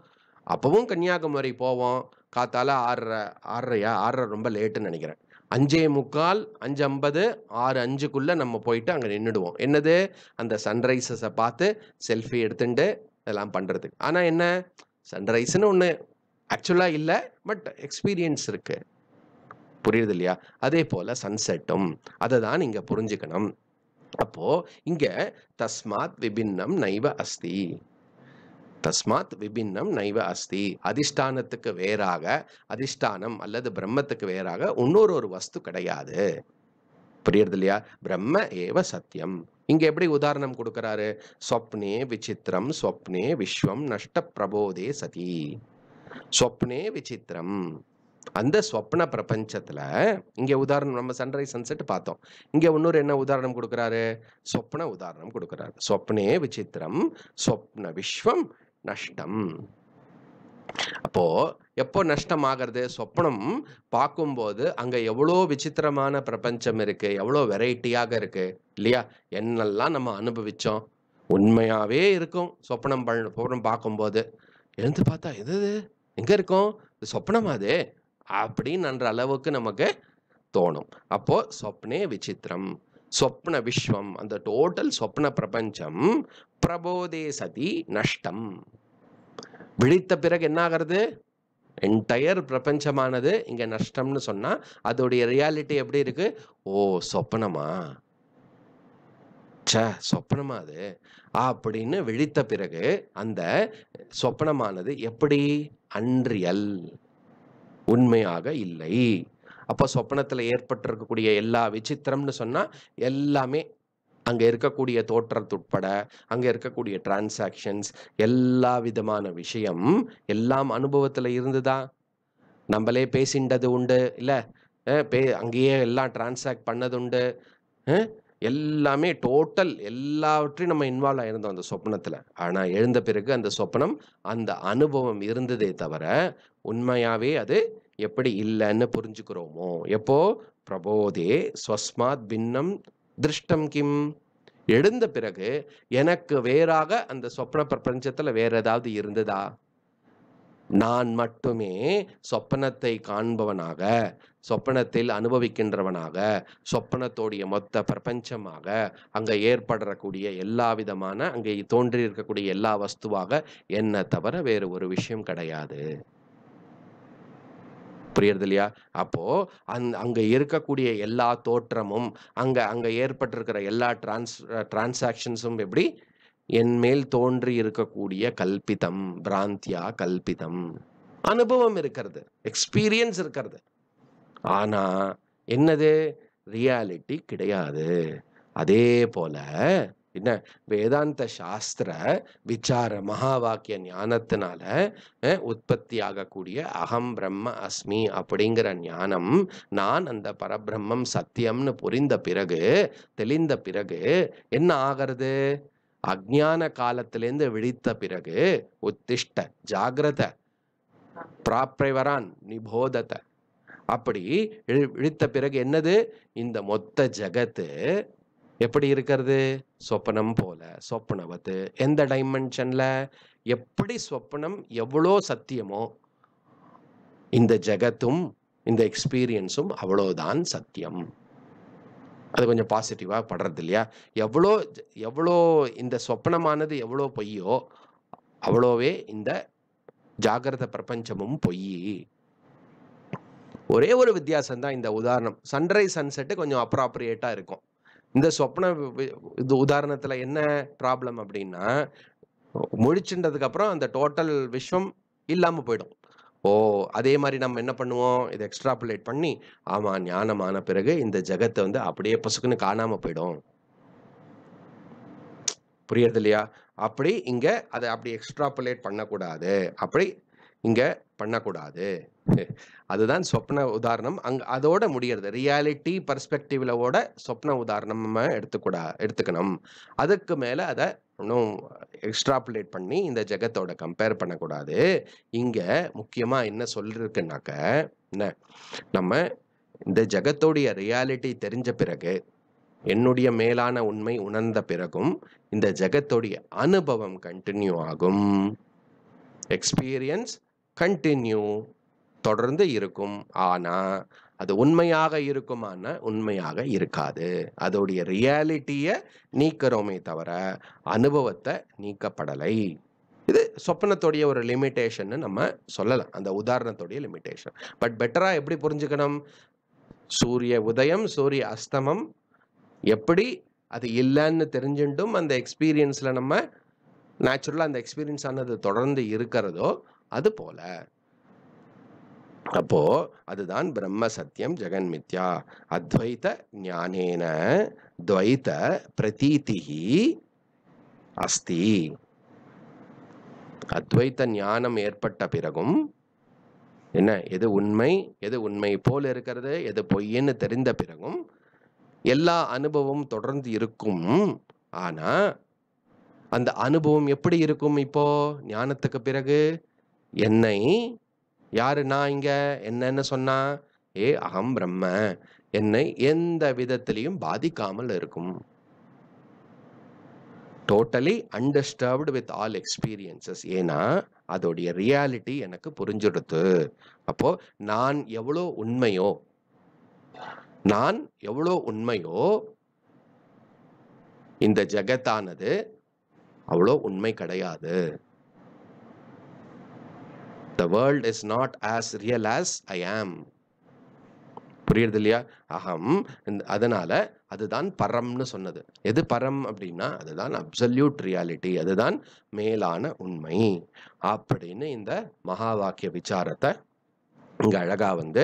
Speaker 1: அப்போவும் கன்னியாகுமரி போவோம் காத்தால ஆறுற ஆறுறையா ஆறுற ரொம்ப லேட்டுன்னு நினைக்கிறேன் அஞ்சே முக்கால் அஞ்சு ஐம்பது ஆறு அஞ்சுக்குள்ளே நம்ம போயிட்டு அங்கே நின்றுடுவோம் என்னது அந்த சன்ரைசஸை பார்த்து செல்ஃபி எடுத்துட்டு இதெல்லாம் பண்ணுறதுக்கு ஆனால் என்ன சன்ரைஸ்னு ஒன்று ஆக்சுவலாக இல்லை பட் எக்ஸ்பீரியன்ஸ் இருக்குது புரியுது இல்லையா அதே போல் சன்செட்டும் அதை தான் இங்கே புரிஞ்சுக்கணும் அப்போது இங்கே தஸ்மாத் விபின்னம் நைவ அஸ்தி தஸ்மாத் விபின்னம் நைவ அஸ்தி அதிஷ்டானத்துக்கு வேறாக அதிஷ்டானம் அல்லது பிரம்மத்துக்கு வேறாக இன்னொரு ஒரு வஸ்து கிடையாது புரியுறது இல்லையா பிரம்ம ஏவ சத்தியம் இங்கே எப்படி உதாரணம் கொடுக்குறாரு சொப்னே விசித்திரம் சொப்னே விஸ்வம் நஷ்ட பிரபோதே சதி சொப்னே விசித்திரம் அந்த சொப்ன பிரபஞ்சத்தில் இங்கே உதாரணம் நம்ம சன்ரைஸ் சன்செட் பார்த்தோம் இங்கே இன்னொரு என்ன உதாரணம் கொடுக்குறாரு சொப்ன உதாரணம் கொடுக்குறாரு சொப்னே விசித்திரம் சொப்ன விஸ்வம் நஷ்டம் அப்போ எப்போ நஷ்டம் ஆகிறது சொப்னம் பார்க்கும்போது அங்கே எவ்வளோ விசித்திரமான பிரபஞ்சம் இருக்கு எவ்வளோ வெரைட்டியாக இருக்கு இல்லையா என்னெல்லாம் நம்ம அனுபவிச்சோம் உண்மையாகவே இருக்கும் சொப்பனம் பண் பார்க்கும்போது எழுந்து பார்த்தா எது எங்கே இருக்கும் இது சொப்னமாதே அப்படின்னு அளவுக்கு நமக்கு தோணும் அப்போது சொப்னே விசித்திரம் சொப்ன விஸ்வம் அந்த டோட்டல் சொப்ன பிரபஞ்சம் பிரபோதே சதி நஷ்டம் விழித்த பிறகு என்ன ஆகிறது என்டையர் பிரபஞ்சமானது இங்கே நஷ்டம்னு சொன்னால் அதோடைய ரியாலிட்டி எப்படி இருக்கு ஓ சொப்பனமா சே சொப்பனமா அது அப்படின்னு விழித்த பிறகு அந்த சொப்பனமானது எப்படி அன்றியல் உண்மையாக இல்லை அப்போ சொப்பனத்தில் ஏற்பட்டிருக்கக்கூடிய எல்லா விசித்திரம்னு சொன்னால் எல்லாமே அங்கே இருக்கக்கூடிய தோற்றத்துட்பட அங்கே இருக்கக்கூடிய டிரான்சாக்ஷன்ஸ் எல்லா விதமான விஷயம் எல்லாம் அனுபவத்தில் இருந்துதா நம்மளே பேசிண்டது உண்டு இல்லை பே அங்கேயே எல்லாம் டிரான்சாக்ட் பண்ணது உண்டு எல்லாமே டோட்டல் எல்லாவற்றையும் நம்ம இன்வால்வ் ஆயிருந்தோம் அந்த சொப்னத்தில் ஆனால் எழுந்த பிறகு அந்த சொப்பனம் அந்த அனுபவம் இருந்ததே தவிர உண்மையாகவே அது எப்படி இல்லைன்னு புரிஞ்சுக்கிறோமோ எப்போ பிரபோதே ஸ்வஸ்மாத் பின்னம் திருஷ்டம் கிம் எழுந்த பிறகு எனக்கு வேறாக அந்த சொப்ன பிரபஞ்சத்தில் வேற ஏதாவது இருந்ததா நான் மட்டுமே சொப்பனத்தை காண்பவனாக சொப்பனத்தில் அனுபவிக்கின்றவனாக சொப்பனத்தோடைய மொத்த பிரபஞ்சமாக அங்கே ஏற்படக்கூடிய எல்லா விதமான அங்கே தோன்றி இருக்கக்கூடிய எல்லா வஸ்துவாக என்ன தவிர வேறு ஒரு விஷயம் கிடையாது புரியுறது இல்லையா அப்போ அந் அங்கே இருக்கக்கூடிய எல்லா தோற்றமும் அங்கே அங்கே ஏற்பட்டிருக்கிற எல்லா டிரான்ஸ் டிரான்சாக்ஷன்ஸும் எப்படி என்மேல் தோன்றி இருக்கக்கூடிய கல்பிதம் பிராந்தியா கல்பிதம் அனுபவம் இருக்கிறது எக்ஸ்பீரியன்ஸ் இருக்கிறது ஆனால் என்னது ரியாலிட்டி கிடையாது அதே போல என்ன வேதாந்த சாஸ்திர விசார மகா வாக்கிய ஞானத்தினால உற்பத்தி ஆகக்கூடிய அகம் பிரம்ம அஸ்மி அப்படிங்கிற ஞானம் நான் அந்த பரபிரம்மம் சத்தியம்னு புரிந்த பிறகு தெளிந்த பிறகு என்ன ஆகிறது அஜான காலத்திலேருந்து விழித்த பிறகு உத்திஷ்ட ஜாகிரத பிராப்ரைவரான் நிபோதத்தை அப்படி இழித்த பிறகு என்னது இந்த மொத்த ஜகத்து எப்படி இருக்கிறது சொப்பனம் போல சொப்பனவத்து எந்த டைமென்ஷன்ல எப்படி சொப்பனம் எவ்வளோ சத்தியமோ இந்த ஜகத்தும் இந்த எக்ஸ்பீரியன்ஸும் அவ்வளோதான் சத்தியம் அது கொஞ்சம் பாசிட்டிவாக படுறது இல்லையா எவ்வளோ எவ்வளோ இந்த சொப்பனமானது எவ்வளோ பொய்யோ அவ்வளோவே இந்த ஜாகிரத பிரபஞ்சமும் பொய் ஒரே ஒரு வித்தியாசம் தான் இந்த உதாரணம் சன்ரைஸ் சன்செட்டு கொஞ்சம் அப்ராப்ரியேட்டாக இருக்கும் இந்த சொப்ன இது உதாரணத்தில் என்ன ப்ராப்ளம் அப்படின்னா முழிச்சுன்றதுக்கப்புறம் அந்த டோட்டல் விஷ்வம் இல்லாமல் போயிடும் ஓ அதே மாதிரி நம்ம என்ன பண்ணுவோம் இதை எக்ஸ்ட்ராப்புலேட் பண்ணி ஆமாம் ஞானமான பிறகு இந்த ஜெகத்தை வந்து அப்படியே பசுக்குன்னு காணாமல் போயிடும் புரியுறது இல்லையா அப்படி இங்கே அதை அப்படி எக்ஸ்ட்ராப்புலேட் பண்ணக்கூடாது அப்படி இங்கே பண்ணக்கூடாது அதுதான் சொப்ன உதாரணம் அங்க அதோட முடியறது ரியாலிட்டி பர்ஸ்பெக்டிவ்லோட சொப்ன உதாரணம் நம்ம எடுத்துக்கூடா எடுத்துக்கணும் அதுக்கு மேலே அதை இன்னும் எக்ஸ்ட்ராப்புலேட் பண்ணி இந்த ஜெகத்தோட கம்பேர் பண்ணக்கூடாது இங்கே முக்கியமாக என்ன சொல்லிருக்குனாக்க என்ன நம்ம இந்த ஜெகத்தோடைய ரியாலிட்டி தெரிஞ்ச பிறகு என்னுடைய மேலான உண்மை உணர்ந்த பிறகும் இந்த ஜெகத்தோடைய அனுபவம் கண்டினியூ ஆகும் எக்ஸ்பீரியன்ஸ் கண்டினியூ தொடர்ந்து இருக்கும் ஆனால் அது உண்மையாக இருக்குமான உண்மையாக இருக்காது அதோடைய ரியாலிட்டியை நீக்கிறோமே தவிர அனுபவத்தை நீக்கப்படலை இது சொப்பனத்துடைய ஒரு லிமிட்டேஷன்னு நம்ம சொல்லலாம் அந்த உதாரணத்துடைய லிமிட்டேஷன் பட் பெட்டராக எப்படி புரிஞ்சுக்கணும் சூரிய உதயம் சூரிய அஸ்தமம் எப்படி அது இல்லைன்னு தெரிஞ்சுட்டும் அந்த எக்ஸ்பீரியன்ஸில் நம்ம நேச்சுரலாக அந்த எக்ஸ்பீரியன்ஸ் ஆனது தொடர்ந்து இருக்கிறதோ அது போல் அப்போ அதுதான் பிரம்ம சத்தியம் ஜெகன்மித்யா அத்வைத ஞானேன துவைத பிரதீதிகி அஸ்தி அத்வைத்த ஞானம் ஏற்பட்ட பிறகும் என்ன எது உண்மை எது உண்மை போல் இருக்கிறது எது பொய்ன்னு தெரிந்த பிறகும் எல்லா அனுபவமும் தொடர்ந்து இருக்கும் ஆனா அந்த அனுபவம் எப்படி இருக்கும் இப்போ ஞானத்துக்கு பிறகு என்னை யாரு நான் இங்கே என்னன்னு சொன்னா ஏ அகம் பிரம்ம என்னை எந்த விதத்திலையும் பாதிக்காமல் இருக்கும் totally undisturbed with all experiences ஏன்னா அதோடைய ரியாலிட்டி எனக்கு புரிஞ்சுடுத்து அப்போ நான் எவ்வளோ உண்மையோ நான் எவ்வளோ உண்மையோ இந்த ஜெகத்தானது அவ்வளோ உண்மை கிடையாது the world is not as real as I am புரியுறது இல்லையா அகம் அதனால அதுதான் பரம்னு சொன்னது எது பரம் அப்படின்னா அதுதான் அப்சல்யூட் ரியாலிட்டி அதுதான் மேலான உண்மை அப்படின்னு இந்த மகா வாக்கிய விசாரத்தை இங்கே அழகாக வந்து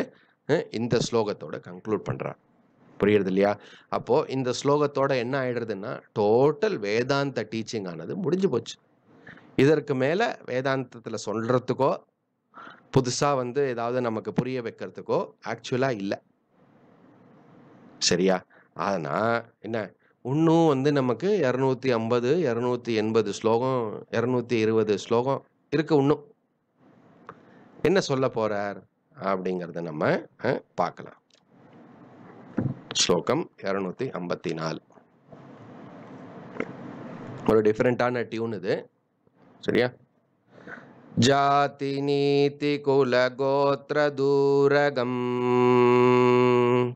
Speaker 1: இந்த ஸ்லோகத்தோட கன்க்ளூட் பண்ணுறார் புரியுறது இல்லையா அப்போது இந்த ஸ்லோகத்தோட என்ன ஆயிடுறதுன்னா டோட்டல் வேதாந்த டீச்சிங் ஆனது முடிஞ்சு போச்சு இதற்கு மேலே வேதாந்தத்தில் சொல்கிறதுக்கோ புதுசாக வந்து ஏதாவது நமக்கு புரிய வைக்கிறதுக்கோ ஆக்சுவலாக இல்லை சரியா ஆனால் என்ன இன்னும் வந்து நமக்கு இரநூத்தி ஐம்பது இரநூத்தி எண்பது ஸ்லோகம் இரநூத்தி இருபது ஸ்லோகம் இருக்கு இன்னும் என்ன சொல்ல போறார் அப்படிங்கிறத நம்ம பார்க்கலாம் ஸ்லோகம் இரநூத்தி ஐம்பத்தி நாலு ஒரு டிஃப்ரெண்ட்டான டியூன் இது சரியா जातिनीतिकुलगोत्रदूरगम्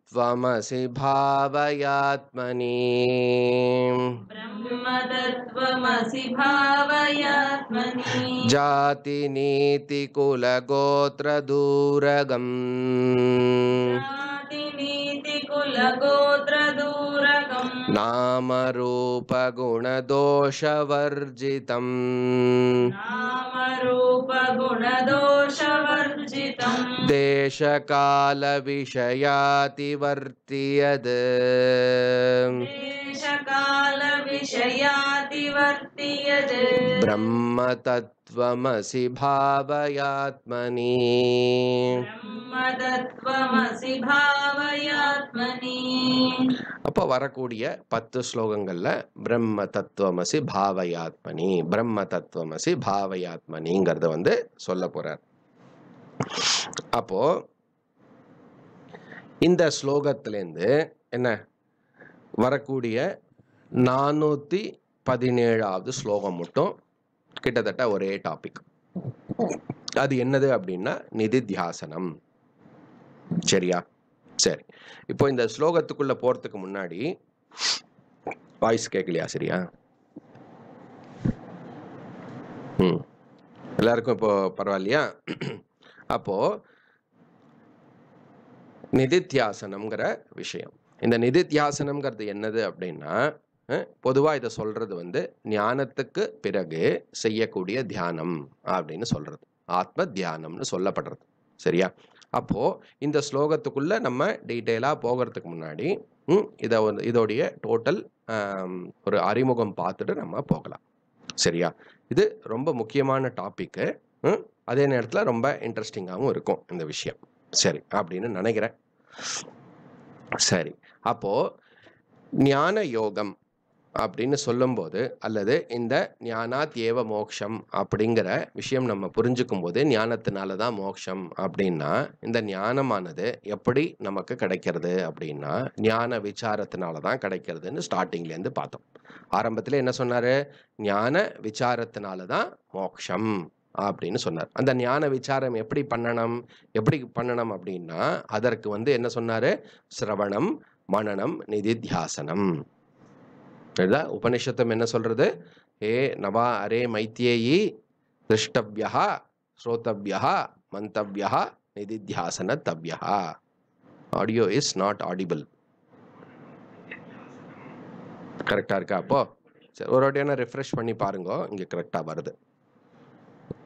Speaker 1: त्वमसि भावयात्मनि जातिनीतिकुलगोत्रदूरगम् भावयात्मनि नामरूप गुणदोषवर्जितम्
Speaker 2: नाम गुणदोषवर्जितम्
Speaker 1: देशकालविषयातिवर्तियद्
Speaker 2: देशकालविषयातिवर्तियदे
Speaker 1: ब्रह्म तत् त्वमसि பாவயாத்மனி அப்போ வரக்கூடிய பத்து ஸ்லோகங்கள்ல பிரம்ம தத்துவமசி பாவயாத்மனி பிரம்ம தத்துவமசி பாவயாத்மனிங்கிறத வந்து சொல்ல போறார் அப்போ இந்த ஸ்லோகத்திலேருந்து என்ன வரக்கூடிய நானூற்றி பதினேழாவது ஸ்லோகம் மட்டும் கிட்டத்தட்ட ஒரே டாபிக் அது என்னது அப்படின்னா நிதி தியாசனம் சரியா சரி இப்போ இந்த ஸ்லோகத்துக்குள்ள போறதுக்கு முன்னாடி வாய்ஸ் கேட்கலையா சரியா ம் எல்லாருக்கும் இப்போ பரவாயில்லையா அப்போ நிதித்தியாசனம்ங்கிற விஷயம் இந்த நிதித்தியாசனம்ங்கிறது என்னது அப்படின்னா பொதுவாக இதை சொல்கிறது வந்து ஞானத்துக்கு பிறகு செய்யக்கூடிய தியானம் அப்படின்னு சொல்கிறது ஆத்ம தியானம்னு சொல்லப்படுறது சரியா அப்போது இந்த ஸ்லோகத்துக்குள்ளே நம்ம டீட்டெயிலாக போகிறதுக்கு முன்னாடி இதை வந்து இதோடைய டோட்டல் ஒரு அறிமுகம் பார்த்துட்டு நம்ம போகலாம் சரியா இது ரொம்ப முக்கியமான டாப்பிக்கு அதே நேரத்தில் ரொம்ப இன்ட்ரெஸ்டிங்காகவும் இருக்கும் இந்த விஷயம் சரி அப்படின்னு நினைக்கிறேன் சரி அப்போது ஞான யோகம் அப்படின்னு சொல்லும்போது அல்லது இந்த ஞானாத் ஏவ மோக்ஷம் அப்படிங்கிற விஷயம் நம்ம புரிஞ்சுக்கும் போது ஞானத்தினால தான் மோக்ஷம் அப்படின்னா இந்த ஞானமானது எப்படி நமக்கு கிடைக்கிறது அப்படின்னா ஞான விசாரத்தினால தான் கிடைக்கிறதுன்னு ஸ்டார்டிங்லேருந்து பார்த்தோம் ஆரம்பத்தில் என்ன சொன்னார் ஞான விசாரத்தினால தான் மோக்ஷம் அப்படின்னு சொன்னார் அந்த ஞான விசாரம் எப்படி பண்ணணும் எப்படி பண்ணணும் அப்படின்னா அதற்கு வந்து என்ன சொன்னார் சிரவணம் மனநம் நிதித்தியாசனம் இல்லை உபனிஷத்தம் என்ன சொல்கிறது ஏ நவா அரே மைத்தியேயி திருஷ்டவ்யா ஸ்ரோதவ்யா மந்தவ்யா நிதித்தியாசன தவ்யா ஆடியோ இஸ் நாட் ஆடிபிள் கரெக்டாக இருக்கா அப்போ சரி ஒரு வாட்டியான ரெஃப்ரெஷ் பண்ணி பாருங்க இங்கே கரெக்டாக வருது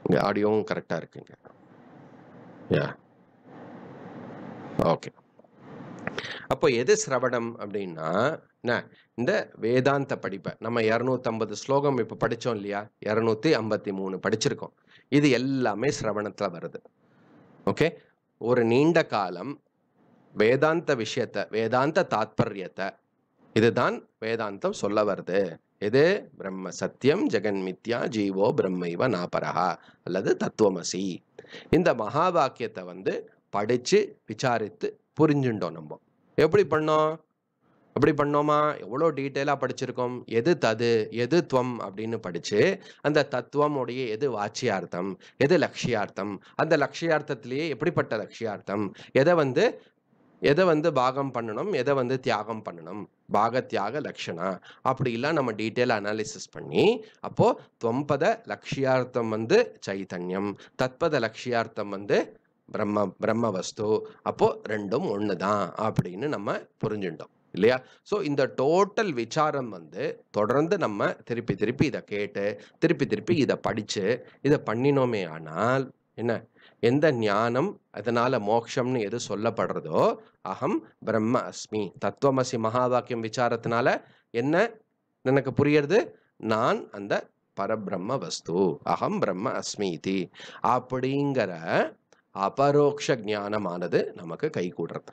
Speaker 1: இங்கே ஆடியோவும் கரெக்டாக இருக்குங்க யா ஓகே அப்போ எது சிரவணம் அப்படின்னா என்ன இந்த வேதாந்த படிப்பை நம்ம இரநூத்தம்பது ஸ்லோகம் இப்போ படித்தோம் இல்லையா இரநூத்தி ஐம்பத்தி மூணு படிச்சிருக்கோம் இது எல்லாமே சிரவணத்தில் வருது ஓகே ஒரு நீண்ட காலம் வேதாந்த விஷயத்தை வேதாந்த தாத்பரியத்தை இதுதான் வேதாந்தம் சொல்ல வருது எது பிரம்ம சத்தியம் ஜெகன்மித்யா ஜீவோ பிரம்மைவ நாபரஹா அல்லது தத்துவமசி இந்த மகா வாக்கியத்தை வந்து படித்து விசாரித்து புரிஞ்சுட்டோம் நம்ம எப்படி பண்ணோம் அப்படி பண்ணோமா எவ்வளோ டீட்டெயிலாக படிச்சிருக்கோம் எது தது எது துவம் அப்படின்னு படித்து அந்த தத்துவமுடைய எது வாட்சியார்த்தம் எது லட்சியார்த்தம் அந்த லட்சியார்த்தத்திலேயே எப்படிப்பட்ட லட்சியார்த்தம் எதை வந்து எதை வந்து பாகம் பண்ணணும் எதை வந்து தியாகம் பண்ணணும் பாக தியாக லக்ஷணா அப்படிலாம் நம்ம டீட்டெயில் அனாலிசிஸ் பண்ணி அப்போது தொம்பத லட்சியார்த்தம் வந்து சைத்தன்யம் தத்பத லட்சியார்த்தம் வந்து பிரம்ம பிரம்ம வஸ்து அப்போது ரெண்டும் ஒன்று தான் அப்படின்னு நம்ம புரிஞ்சுட்டோம் இல்லையா ஸோ இந்த டோட்டல் விசாரம் வந்து தொடர்ந்து நம்ம திருப்பி திருப்பி இதை கேட்டு திருப்பி திருப்பி இதை படித்து இதை பண்ணினோமே ஆனால் என்ன எந்த ஞானம் அதனால மோக்ஷம்னு எது சொல்லப்படுறதோ அகம் பிரம்ம அஸ்மி தத்துவமசி மகா விசாரத்தினால என்ன எனக்கு புரியறது நான் அந்த பரபிரம்ம வஸ்து அகம் பிரம்ம அஸ்மி அப்படிங்கிற அபரோக்ஷ ஜானமானது நமக்கு கை கூடுறது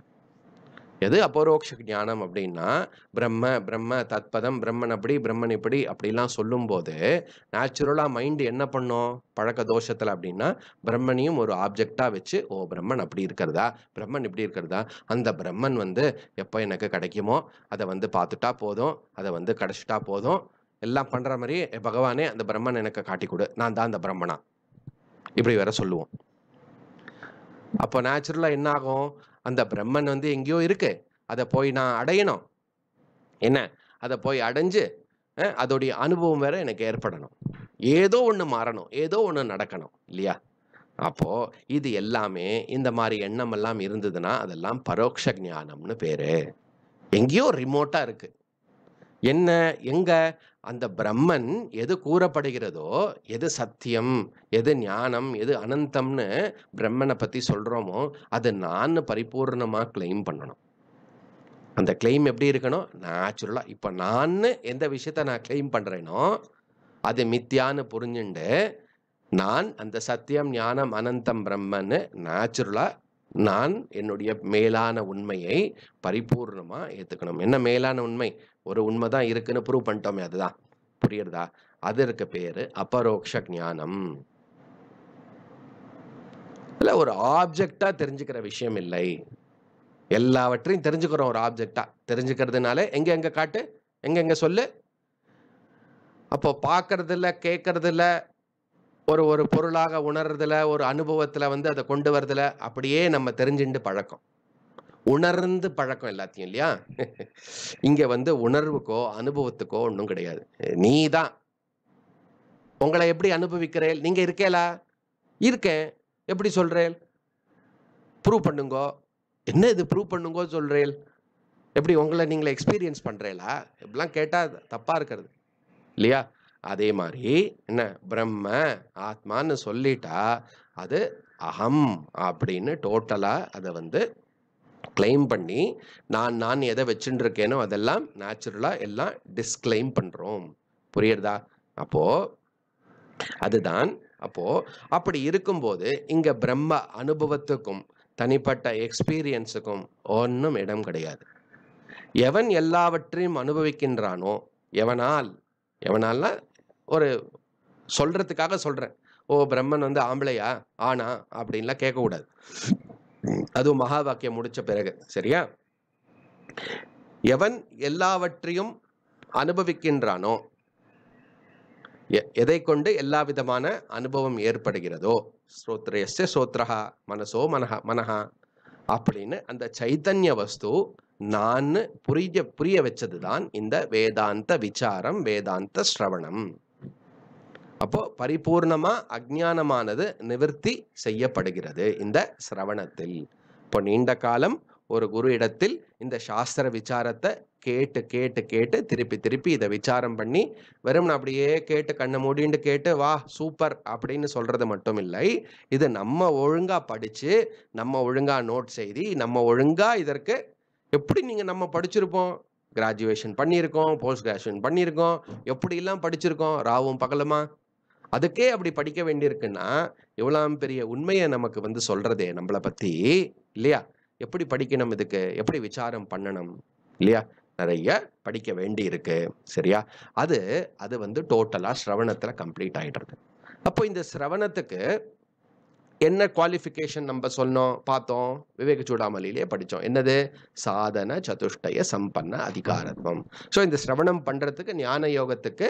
Speaker 1: எது அபரோக்ஷ ஞானம் அப்படின்னா பிரம்ம பிரம்ம தத்பதம் பிரம்மன் அப்படி பிரம்மன் இப்படி அப்படிலாம் சொல்லும்போது நேச்சுரலாக மைண்டு என்ன பண்ணும் பழக்க தோஷத்தில் அப்படின்னா பிரம்மனையும் ஒரு ஆப்ஜெக்டா வச்சு ஓ பிரம்மன் அப்படி இருக்கிறதா பிரம்மன் இப்படி இருக்கிறதா அந்த பிரம்மன் வந்து எப்போ எனக்கு கிடைக்குமோ அதை வந்து பார்த்துட்டா போதும் அதை வந்து கிடைச்சிட்டா போதும் எல்லாம் பண்ணுற மாதிரி பகவானே அந்த பிரம்மன் எனக்கு காட்டி கொடு நான் தான் அந்த பிரம்மனா இப்படி வேற சொல்லுவோம் அப்போ நேச்சுரலாக என்ன ஆகும் அந்த பிரம்மன் வந்து எங்கேயோ இருக்கு அதை போய் நான் அடையணும் என்ன அதை போய் அடைஞ்சு அதோடைய அனுபவம் வேற எனக்கு ஏற்படணும் ஏதோ ஒன்று மாறணும் ஏதோ ஒன்று நடக்கணும் இல்லையா அப்போது இது எல்லாமே இந்த மாதிரி எண்ணம் எல்லாம் இருந்ததுன்னா அதெல்லாம் பரோட்ச ஞானம்னு பேர் எங்கேயோ ரிமோட்டாக இருக்குது என்ன எங்கே அந்த பிரம்மன் எது கூறப்படுகிறதோ எது சத்தியம் எது ஞானம் எது அனந்தம்னு பிரம்மனை பற்றி சொல்கிறோமோ அது நான் பரிபூர்ணமாக கிளைம் பண்ணணும் அந்த கிளைம் எப்படி இருக்கணும் நேச்சுரலாக இப்போ நான் எந்த விஷயத்த நான் கிளைம் பண்ணுறேனோ அது மித்தியான்னு புரிஞ்சுண்டு நான் அந்த சத்தியம் ஞானம் அனந்தம் பிரம்மன்னு நேச்சுரலாக நான் என்னுடைய மேலான உண்மையை பரிபூர்ணமாக ஏற்றுக்கணும் என்ன மேலான உண்மை ஒரு உண்மை தான் இருக்குன்னு ப்ரூவ் பண்ணிட்டோமே அதுதான் புரியுறதா அது இருக்க பேர் அபரோக்ஷ ஞானம் இல்லை ஒரு ஆப்ஜெக்டாக தெரிஞ்சுக்கிற விஷயம் இல்லை எல்லாவற்றையும் தெரிஞ்சுக்கிறோம் ஒரு ஆப்ஜெக்டாக தெரிஞ்சுக்கிறதுனால எங்கே எங்கே காட்டு எங்கே எங்கே சொல்லு அப்போ பார்க்கறதில்ல கேட்கறதில்ல ஒரு ஒரு பொருளாக உணர்றதில் ஒரு அனுபவத்தில் வந்து அதை கொண்டு வரதில் அப்படியே நம்ம தெரிஞ்சுட்டு பழக்கம் உணர்ந்து பழக்கம் எல்லாத்தையும் இல்லையா இங்க வந்து உணர்வுக்கோ அனுபவத்துக்கோ ஒன்றும் கிடையாது நீ தான் உங்களை எப்படி அனுபவிக்கிறேன் நீங்க இருக்கேலா இருக்கேன் எப்படி சொல்றேன் ப்ரூவ் பண்ணுங்கோ என்ன இது ப்ரூவ் பண்ணுங்கோ சொல்றேன் எப்படி உங்களை நீங்களை எக்ஸ்பீரியன்ஸ் பண்றேலா இப்படிலாம் கேட்டால் தப்பாக இருக்கிறது இல்லையா அதே மாதிரி என்ன பிரம்ம ஆத்மான்னு சொல்லிட்டா அது அகம் அப்படின்னு டோட்டலாக அதை வந்து கிளைம் பண்ணி நான் நான் எதை வச்சுட்டு இருக்கேனோ அதெல்லாம் நேச்சுரலாக எல்லாம் டிஸ்கிளைம் பண்ணுறோம் புரியுறதா அப்போது அதுதான் அப்போது அப்படி இருக்கும்போது இங்கே பிரம்ம அனுபவத்துக்கும் தனிப்பட்ட எக்ஸ்பீரியன்ஸுக்கும் ஒன்றும் இடம் கிடையாது எவன் எல்லாவற்றையும் அனுபவிக்கின்றானோ எவனால் எவனால்னா ஒரு சொல்கிறதுக்காக சொல்கிறேன் ஓ பிரம்மன் வந்து ஆம்பளையா ஆனா அப்படின்லாம் கேட்கக்கூடாது அதுவும் மகா வாக்கியம் முடிச்ச பிறகு சரியா எவன் எல்லாவற்றையும் அனுபவிக்கின்றானோ எதை கொண்டு எல்லா விதமான அனுபவம் ஏற்படுகிறதோ ஸ்ரோத்ரயஸ்ய சோத்ரஹா மனசோ மனஹா மனஹா அப்படின்னு அந்த சைத்தன்ய வஸ்து நான் புரிய புரிய வச்சதுதான் இந்த வேதாந்த விசாரம் வேதாந்த ஸ்ரவணம் அப்போ பரிபூர்ணமா அஜானமானது நிவர்த்தி செய்யப்படுகிறது இந்த சிரவணத்தில் இப்போ நீண்ட காலம் ஒரு குரு இடத்தில் இந்த சாஸ்திர விசாரத்தை கேட்டு கேட்டு கேட்டு திருப்பி திருப்பி இதை விசாரம் பண்ணி வெறும் அப்படியே கேட்டு கண்ணை மூடிண்டு கேட்டு வா சூப்பர் அப்படின்னு சொல்றது மட்டும் இல்லை இது நம்ம ஒழுங்கா படிச்சு நம்ம ஒழுங்கா நோட் செய்தி நம்ம ஒழுங்கா இதற்கு எப்படி நீங்க நம்ம படிச்சிருப்போம் கிராஜுவேஷன் பண்ணியிருக்கோம் போஸ்ட் கிராஜுவேஷன் பண்ணியிருக்கோம் எப்படிலாம் படிச்சிருக்கோம் ராவும் பகலுமா அதுக்கே அப்படி படிக்க வேண்டியிருக்குன்னா எவ்வளோ பெரிய உண்மையை நமக்கு வந்து சொல்கிறதே நம்மளை பற்றி இல்லையா எப்படி படிக்கணும் இதுக்கு எப்படி விசாரம் பண்ணணும் இல்லையா நிறைய படிக்க வேண்டி இருக்கு சரியா அது அது வந்து டோட்டலாக ஸ்ரவணத்தில் கம்ப்ளீட் ஆகிடுறது அப்போ இந்த சிரவணத்துக்கு என்ன குவாலிஃபிகேஷன் நம்ம சொன்னோம் பார்த்தோம் விவேக சூடாமலிலே படித்தோம் என்னது சாதன சதுஷ்டய சம்பன்ன அதிகாரத்துவம் ஸோ இந்த சிரவணம் பண்ணுறதுக்கு ஞான யோகத்துக்கு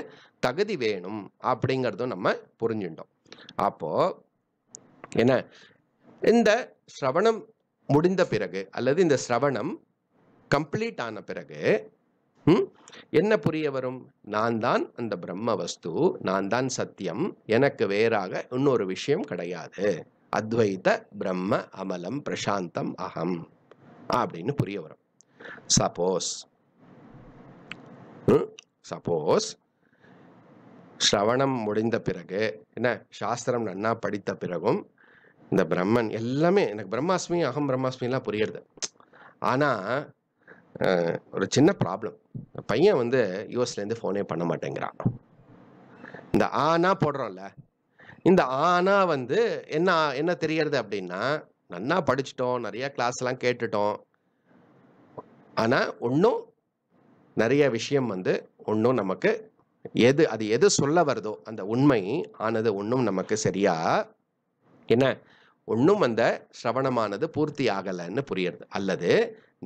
Speaker 1: தகுதி வேணும் அப்படிங்கிறதும் நம்ம புரிஞ்சுட்டோம் அப்போது என்ன இந்த சிரவணம் முடிந்த பிறகு அல்லது இந்த சிரவணம் கம்ப்ளீட் ஆன பிறகு என்ன புரிய வரும் நான் தான் அந்த பிரம்ம வஸ்து நான் தான் சத்தியம் எனக்கு வேறாக இன்னொரு விஷயம் கிடையாது அத்வைத பிரம்ம அமலம் பிரசாந்தம் அகம் அப்படின்னு புரிய வரும் சப்போஸ் சப்போஸ் ஸ்ரவணம் முடிந்த பிறகு என்ன சாஸ்திரம் நன்னா படித்த பிறகும் இந்த பிரம்மன் எல்லாமே எனக்கு பிரம்மாஸ்மி அகம் பிரம்மாஸ்மிலாம் புரியுறது ஆனால் ஒரு சின்ன ப்ராப்ளம் பையன் வந்து யூஎஸ்லேருந்து ஃபோனே பண்ண மாட்டேங்கிறான் இந்த ஆனா போடுறோம்ல இந்த ஆனா வந்து என்ன என்ன தெரியறது அப்படின்னா நன்னா படிச்சிட்டோம் நிறைய எல்லாம் கேட்டுட்டோம் ஆனால் ஒன்றும் நிறைய விஷயம் வந்து ஒன்றும் நமக்கு எது அது எது சொல்ல வருதோ அந்த உண்மை ஆனது ஒன்றும் நமக்கு சரியா என்ன ஒன்றும் அந்த சிரவணமானது பூர்த்தி ஆகலைன்னு புரியறது அல்லது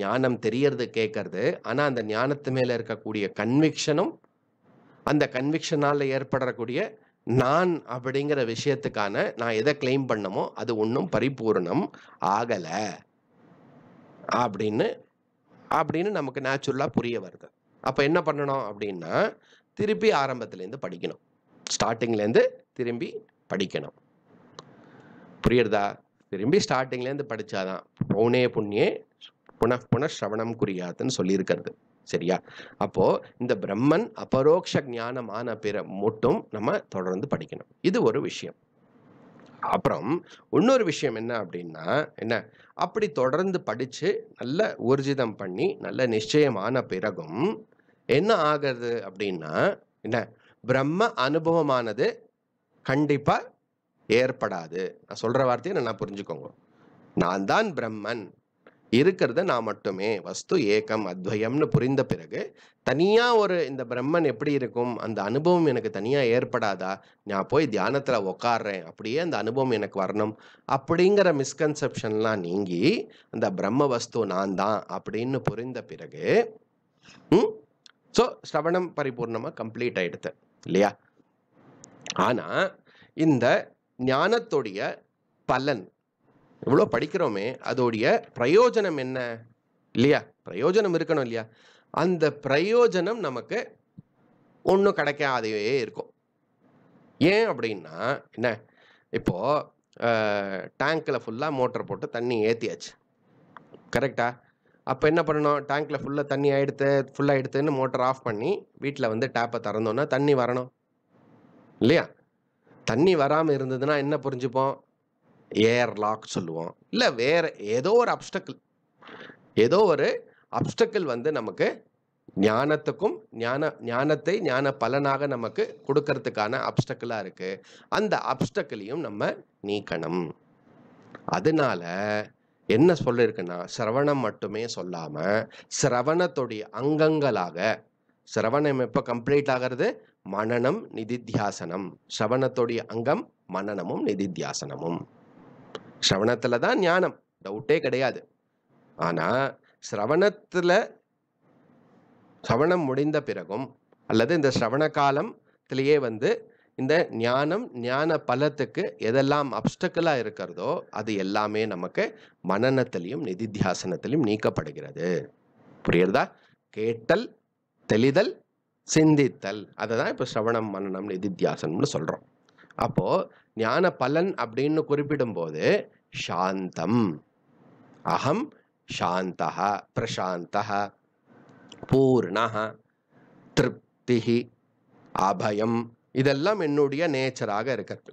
Speaker 1: ஞானம் தெரியறது கேட்கறது ஆனால் அந்த ஞானத்து மேலே இருக்கக்கூடிய கன்விக்ஷனும் அந்த கன்விக்ஷனால் ஏற்படக்கூடிய நான் அப்படிங்கிற விஷயத்துக்கான நான் எதை கிளைம் பண்ணமோ அது ஒன்றும் பரிபூர்ணம் ஆகலை அப்படின்னு அப்படின்னு நமக்கு நேச்சுரலாக புரிய வருது அப்போ என்ன பண்ணணும் அப்படின்னா திருப்பி ஆரம்பத்துலேருந்து படிக்கணும் ஸ்டார்டிங்லேருந்து திரும்பி படிக்கணும் புரியுறதா திரும்பி ஸ்டார்டிங்லேருந்து படித்தாதான் பௌனே புண்ணியே புன புனஸ்ரவணம் குறியாதுன்னு சொல்லியிருக்கிறது சரியா அப்போது இந்த பிரம்மன் அபரோக்ஷ ஞானமான பிற மட்டும் நம்ம தொடர்ந்து படிக்கணும் இது ஒரு விஷயம் அப்புறம் இன்னொரு விஷயம் என்ன அப்படின்னா என்ன அப்படி தொடர்ந்து படித்து நல்ல ஊர்ஜிதம் பண்ணி நல்ல நிச்சயமான பிறகும் என்ன ஆகிறது அப்படின்னா என்ன பிரம்ம அனுபவமானது கண்டிப்பாக ஏற்படாது நான் சொல்கிற வார்த்தையை நல்லா புரிஞ்சுக்கோங்க நான் தான் பிரம்மன் இருக்கிறது நான் மட்டுமே வஸ்து ஏக்கம் அத்வயம்னு புரிந்த பிறகு தனியாக ஒரு இந்த பிரம்மன் எப்படி இருக்கும் அந்த அனுபவம் எனக்கு தனியாக ஏற்படாதா நான் போய் தியானத்தில் உக்காடுறேன் அப்படியே அந்த அனுபவம் எனக்கு வரணும் அப்படிங்கிற மிஸ்கன்செப்ஷன்லாம் நீங்கி அந்த பிரம்ம வஸ்து நான் தான் அப்படின்னு புரிந்த பிறகு ஸோ ஸ்ரவணம் பரிபூர்ணமாக கம்ப்ளீட் ஆகிடுது இல்லையா ஆனால் இந்த ஞானத்துடைய பலன் இவ்வளோ படிக்கிறோமே அதோடைய பிரயோஜனம் என்ன இல்லையா பிரயோஜனம் இருக்கணும் இல்லையா அந்த பிரயோஜனம் நமக்கு ஒன்றும் கிடைக்காதவே இருக்கும் ஏன் அப்படின்னா என்ன இப்போது டேங்க்கில் ஃபுல்லாக மோட்டர் போட்டு தண்ணி ஏற்றியாச்சு கரெக்டா அப்போ என்ன பண்ணணும் டேங்க்கில் ஃபுல்லாக தண்ணி ஆகிடுத்து ஃபுல்லாக எடுத்துன்னு மோட்டர் ஆஃப் பண்ணி வீட்டில் வந்து டேப்பை திறந்தோன்னா தண்ணி வரணும் இல்லையா தண்ணி வராமல் இருந்ததுன்னா என்ன புரிஞ்சுப்போம் ஏர் லாக் சொல்லுவோம் இல்லை வேறு ஏதோ ஒரு அப்டக்கிள் ஏதோ ஒரு அப்டக்கிள் வந்து நமக்கு ஞானத்துக்கும் ஞான ஞானத்தை ஞான பலனாக நமக்கு கொடுக்கறதுக்கான அப்டக்கிளாக இருக்குது அந்த அப்டக்கிளையும் நம்ம நீக்கணும் அதனால என்ன சொல்லியிருக்குன்னா சிரவணம் மட்டுமே சொல்லாமல் சிரவணத்துடைய அங்கங்களாக சிரவணம் எப்போ கம்ப்ளீட் ஆகிறது மனநம் நிதித்தியாசனம் சிரவணத்துடைய அங்கம் மனநமும் நிதித்தியாசனமும் ஸ்ரவணத்தில் தான் ஞானம் டவுட்டே கிடையாது ஆனால் ஸ்ரவணத்தில் சவணம் முடிந்த பிறகும் அல்லது இந்த ஸ்ரவண காலத்திலேயே வந்து இந்த ஞானம் ஞான பலத்துக்கு எதெல்லாம் அப்டக்கலாக இருக்கிறதோ அது எல்லாமே நமக்கு மனநத்திலையும் நிதித்தியாசனத்திலையும் நீக்கப்படுகிறது புரியுறதா கேட்டல் தெளிதல் சிந்தித்தல் அதை தான் இப்போ ஸ்ரவணம் மனநம் நிதித்தியாசனம்னு சொல்கிறோம் அப்போது ஞான பலன் அப்படின்னு குறிப்பிடும்போது சாந்தம் அகம் சாந்தா பிரசாந்தா பூர்ண திருப்தி அபயம் இதெல்லாம் என்னுடைய நேச்சராக இருக்கிறது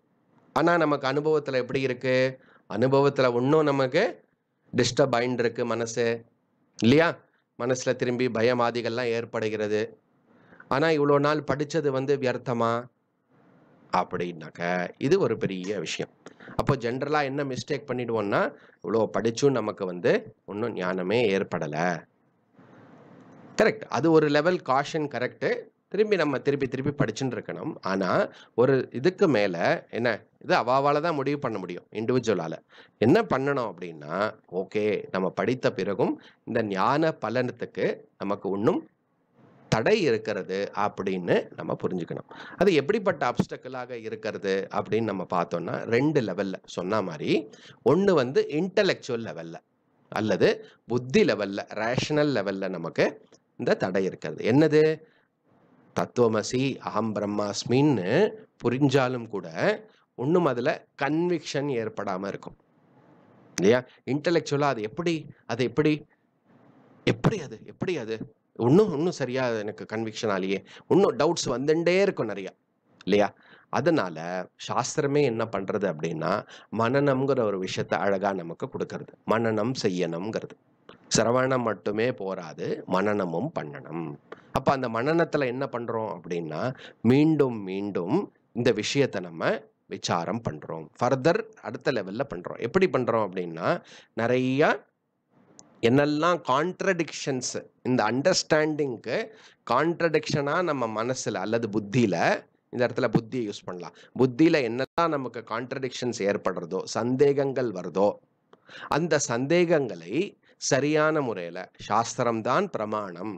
Speaker 1: ஆனால் நமக்கு அனுபவத்தில் எப்படி இருக்குது அனுபவத்தில் இன்னும் நமக்கு டிஸ்டர்ப் ஆயின்னு இருக்குது மனசு இல்லையா மனசில் திரும்பி பயமாதிகள்லாம் ஏற்படுகிறது ஆனால் இவ்வளோ நாள் படித்தது வந்து வியர்த்தமாக அப்படின்னாக்க இது ஒரு பெரிய விஷயம் அப்போ ஜென்ரலாக என்ன மிஸ்டேக் பண்ணிடுவோம்னா இவ்வளோ படிச்சும் நமக்கு வந்து ஒன்றும் ஞானமே ஏற்படலை கரெக்ட் அது ஒரு லெவல் காஷன் கரெக்டு திரும்பி நம்ம திருப்பி திருப்பி படிச்சுட்டு இருக்கணும் ஆனால் ஒரு இதுக்கு மேலே என்ன இது அவாவால் தான் முடிவு பண்ண முடியும் இண்டிவிஜுவலால் என்ன பண்ணணும் அப்படின்னா ஓகே நம்ம படித்த பிறகும் இந்த ஞான பலனத்துக்கு நமக்கு ஒன்றும் தடை இருக்கிறது அப்படின்னு நம்ம புரிஞ்சுக்கணும் அது எப்படிப்பட்ட அப்டக்கலாக இருக்கிறது அப்படின்னு நம்ம பார்த்தோம்னா ரெண்டு லெவலில் சொன்ன மாதிரி ஒன்று வந்து இன்டலெக்சுவல் லெவலில் அல்லது புத்தி லெவலில் ரேஷனல் லெவலில் நமக்கு இந்த தடை இருக்கிறது என்னது தத்துவமசி அகம் பிரம்மாஸ்மின்னு புரிஞ்சாலும் கூட ஒன்றும் அதில் கன்விக்ஷன் ஏற்படாமல் இருக்கும் இல்லையா இன்டலெக்சுவலாக அது எப்படி அது எப்படி எப்படி அது எப்படி அது இன்னும் இன்னும் சரியாக எனக்கு கன்விக்ஷனாலேயே இன்னும் டவுட்ஸ் வந்துட்டே இருக்கும் நிறையா இல்லையா அதனால் சாஸ்திரமே என்ன பண்ணுறது அப்படின்னா மனநம்ங்கிற ஒரு விஷயத்த அழகாக நமக்கு கொடுக்கறது மனநம் செய்யணுங்கிறது சிரவணம் மட்டுமே போராது மனநமும் பண்ணணும் அப்போ அந்த மனநத்தில் என்ன பண்ணுறோம் அப்படின்னா மீண்டும் மீண்டும் இந்த விஷயத்தை நம்ம விசாரம் பண்ணுறோம் ஃபர்தர் அடுத்த லெவலில் பண்ணுறோம் எப்படி பண்ணுறோம் அப்படின்னா நிறையா என்னெல்லாம் கான்ட்ரடிக்ஷன்ஸ் இந்த அண்டர்ஸ்டாண்டிங்க்கு கான்ட்ரடிக்ஷனாக நம்ம மனசில் அல்லது புத்தியில் இந்த இடத்துல புத்தியை யூஸ் பண்ணலாம் புத்தியில் என்னெல்லாம் நமக்கு கான்ட்ரடிக்ஷன்ஸ் ஏற்படுறதோ சந்தேகங்கள் வருதோ அந்த சந்தேகங்களை சரியான முறையில் சாஸ்திரம்தான் பிரமாணம்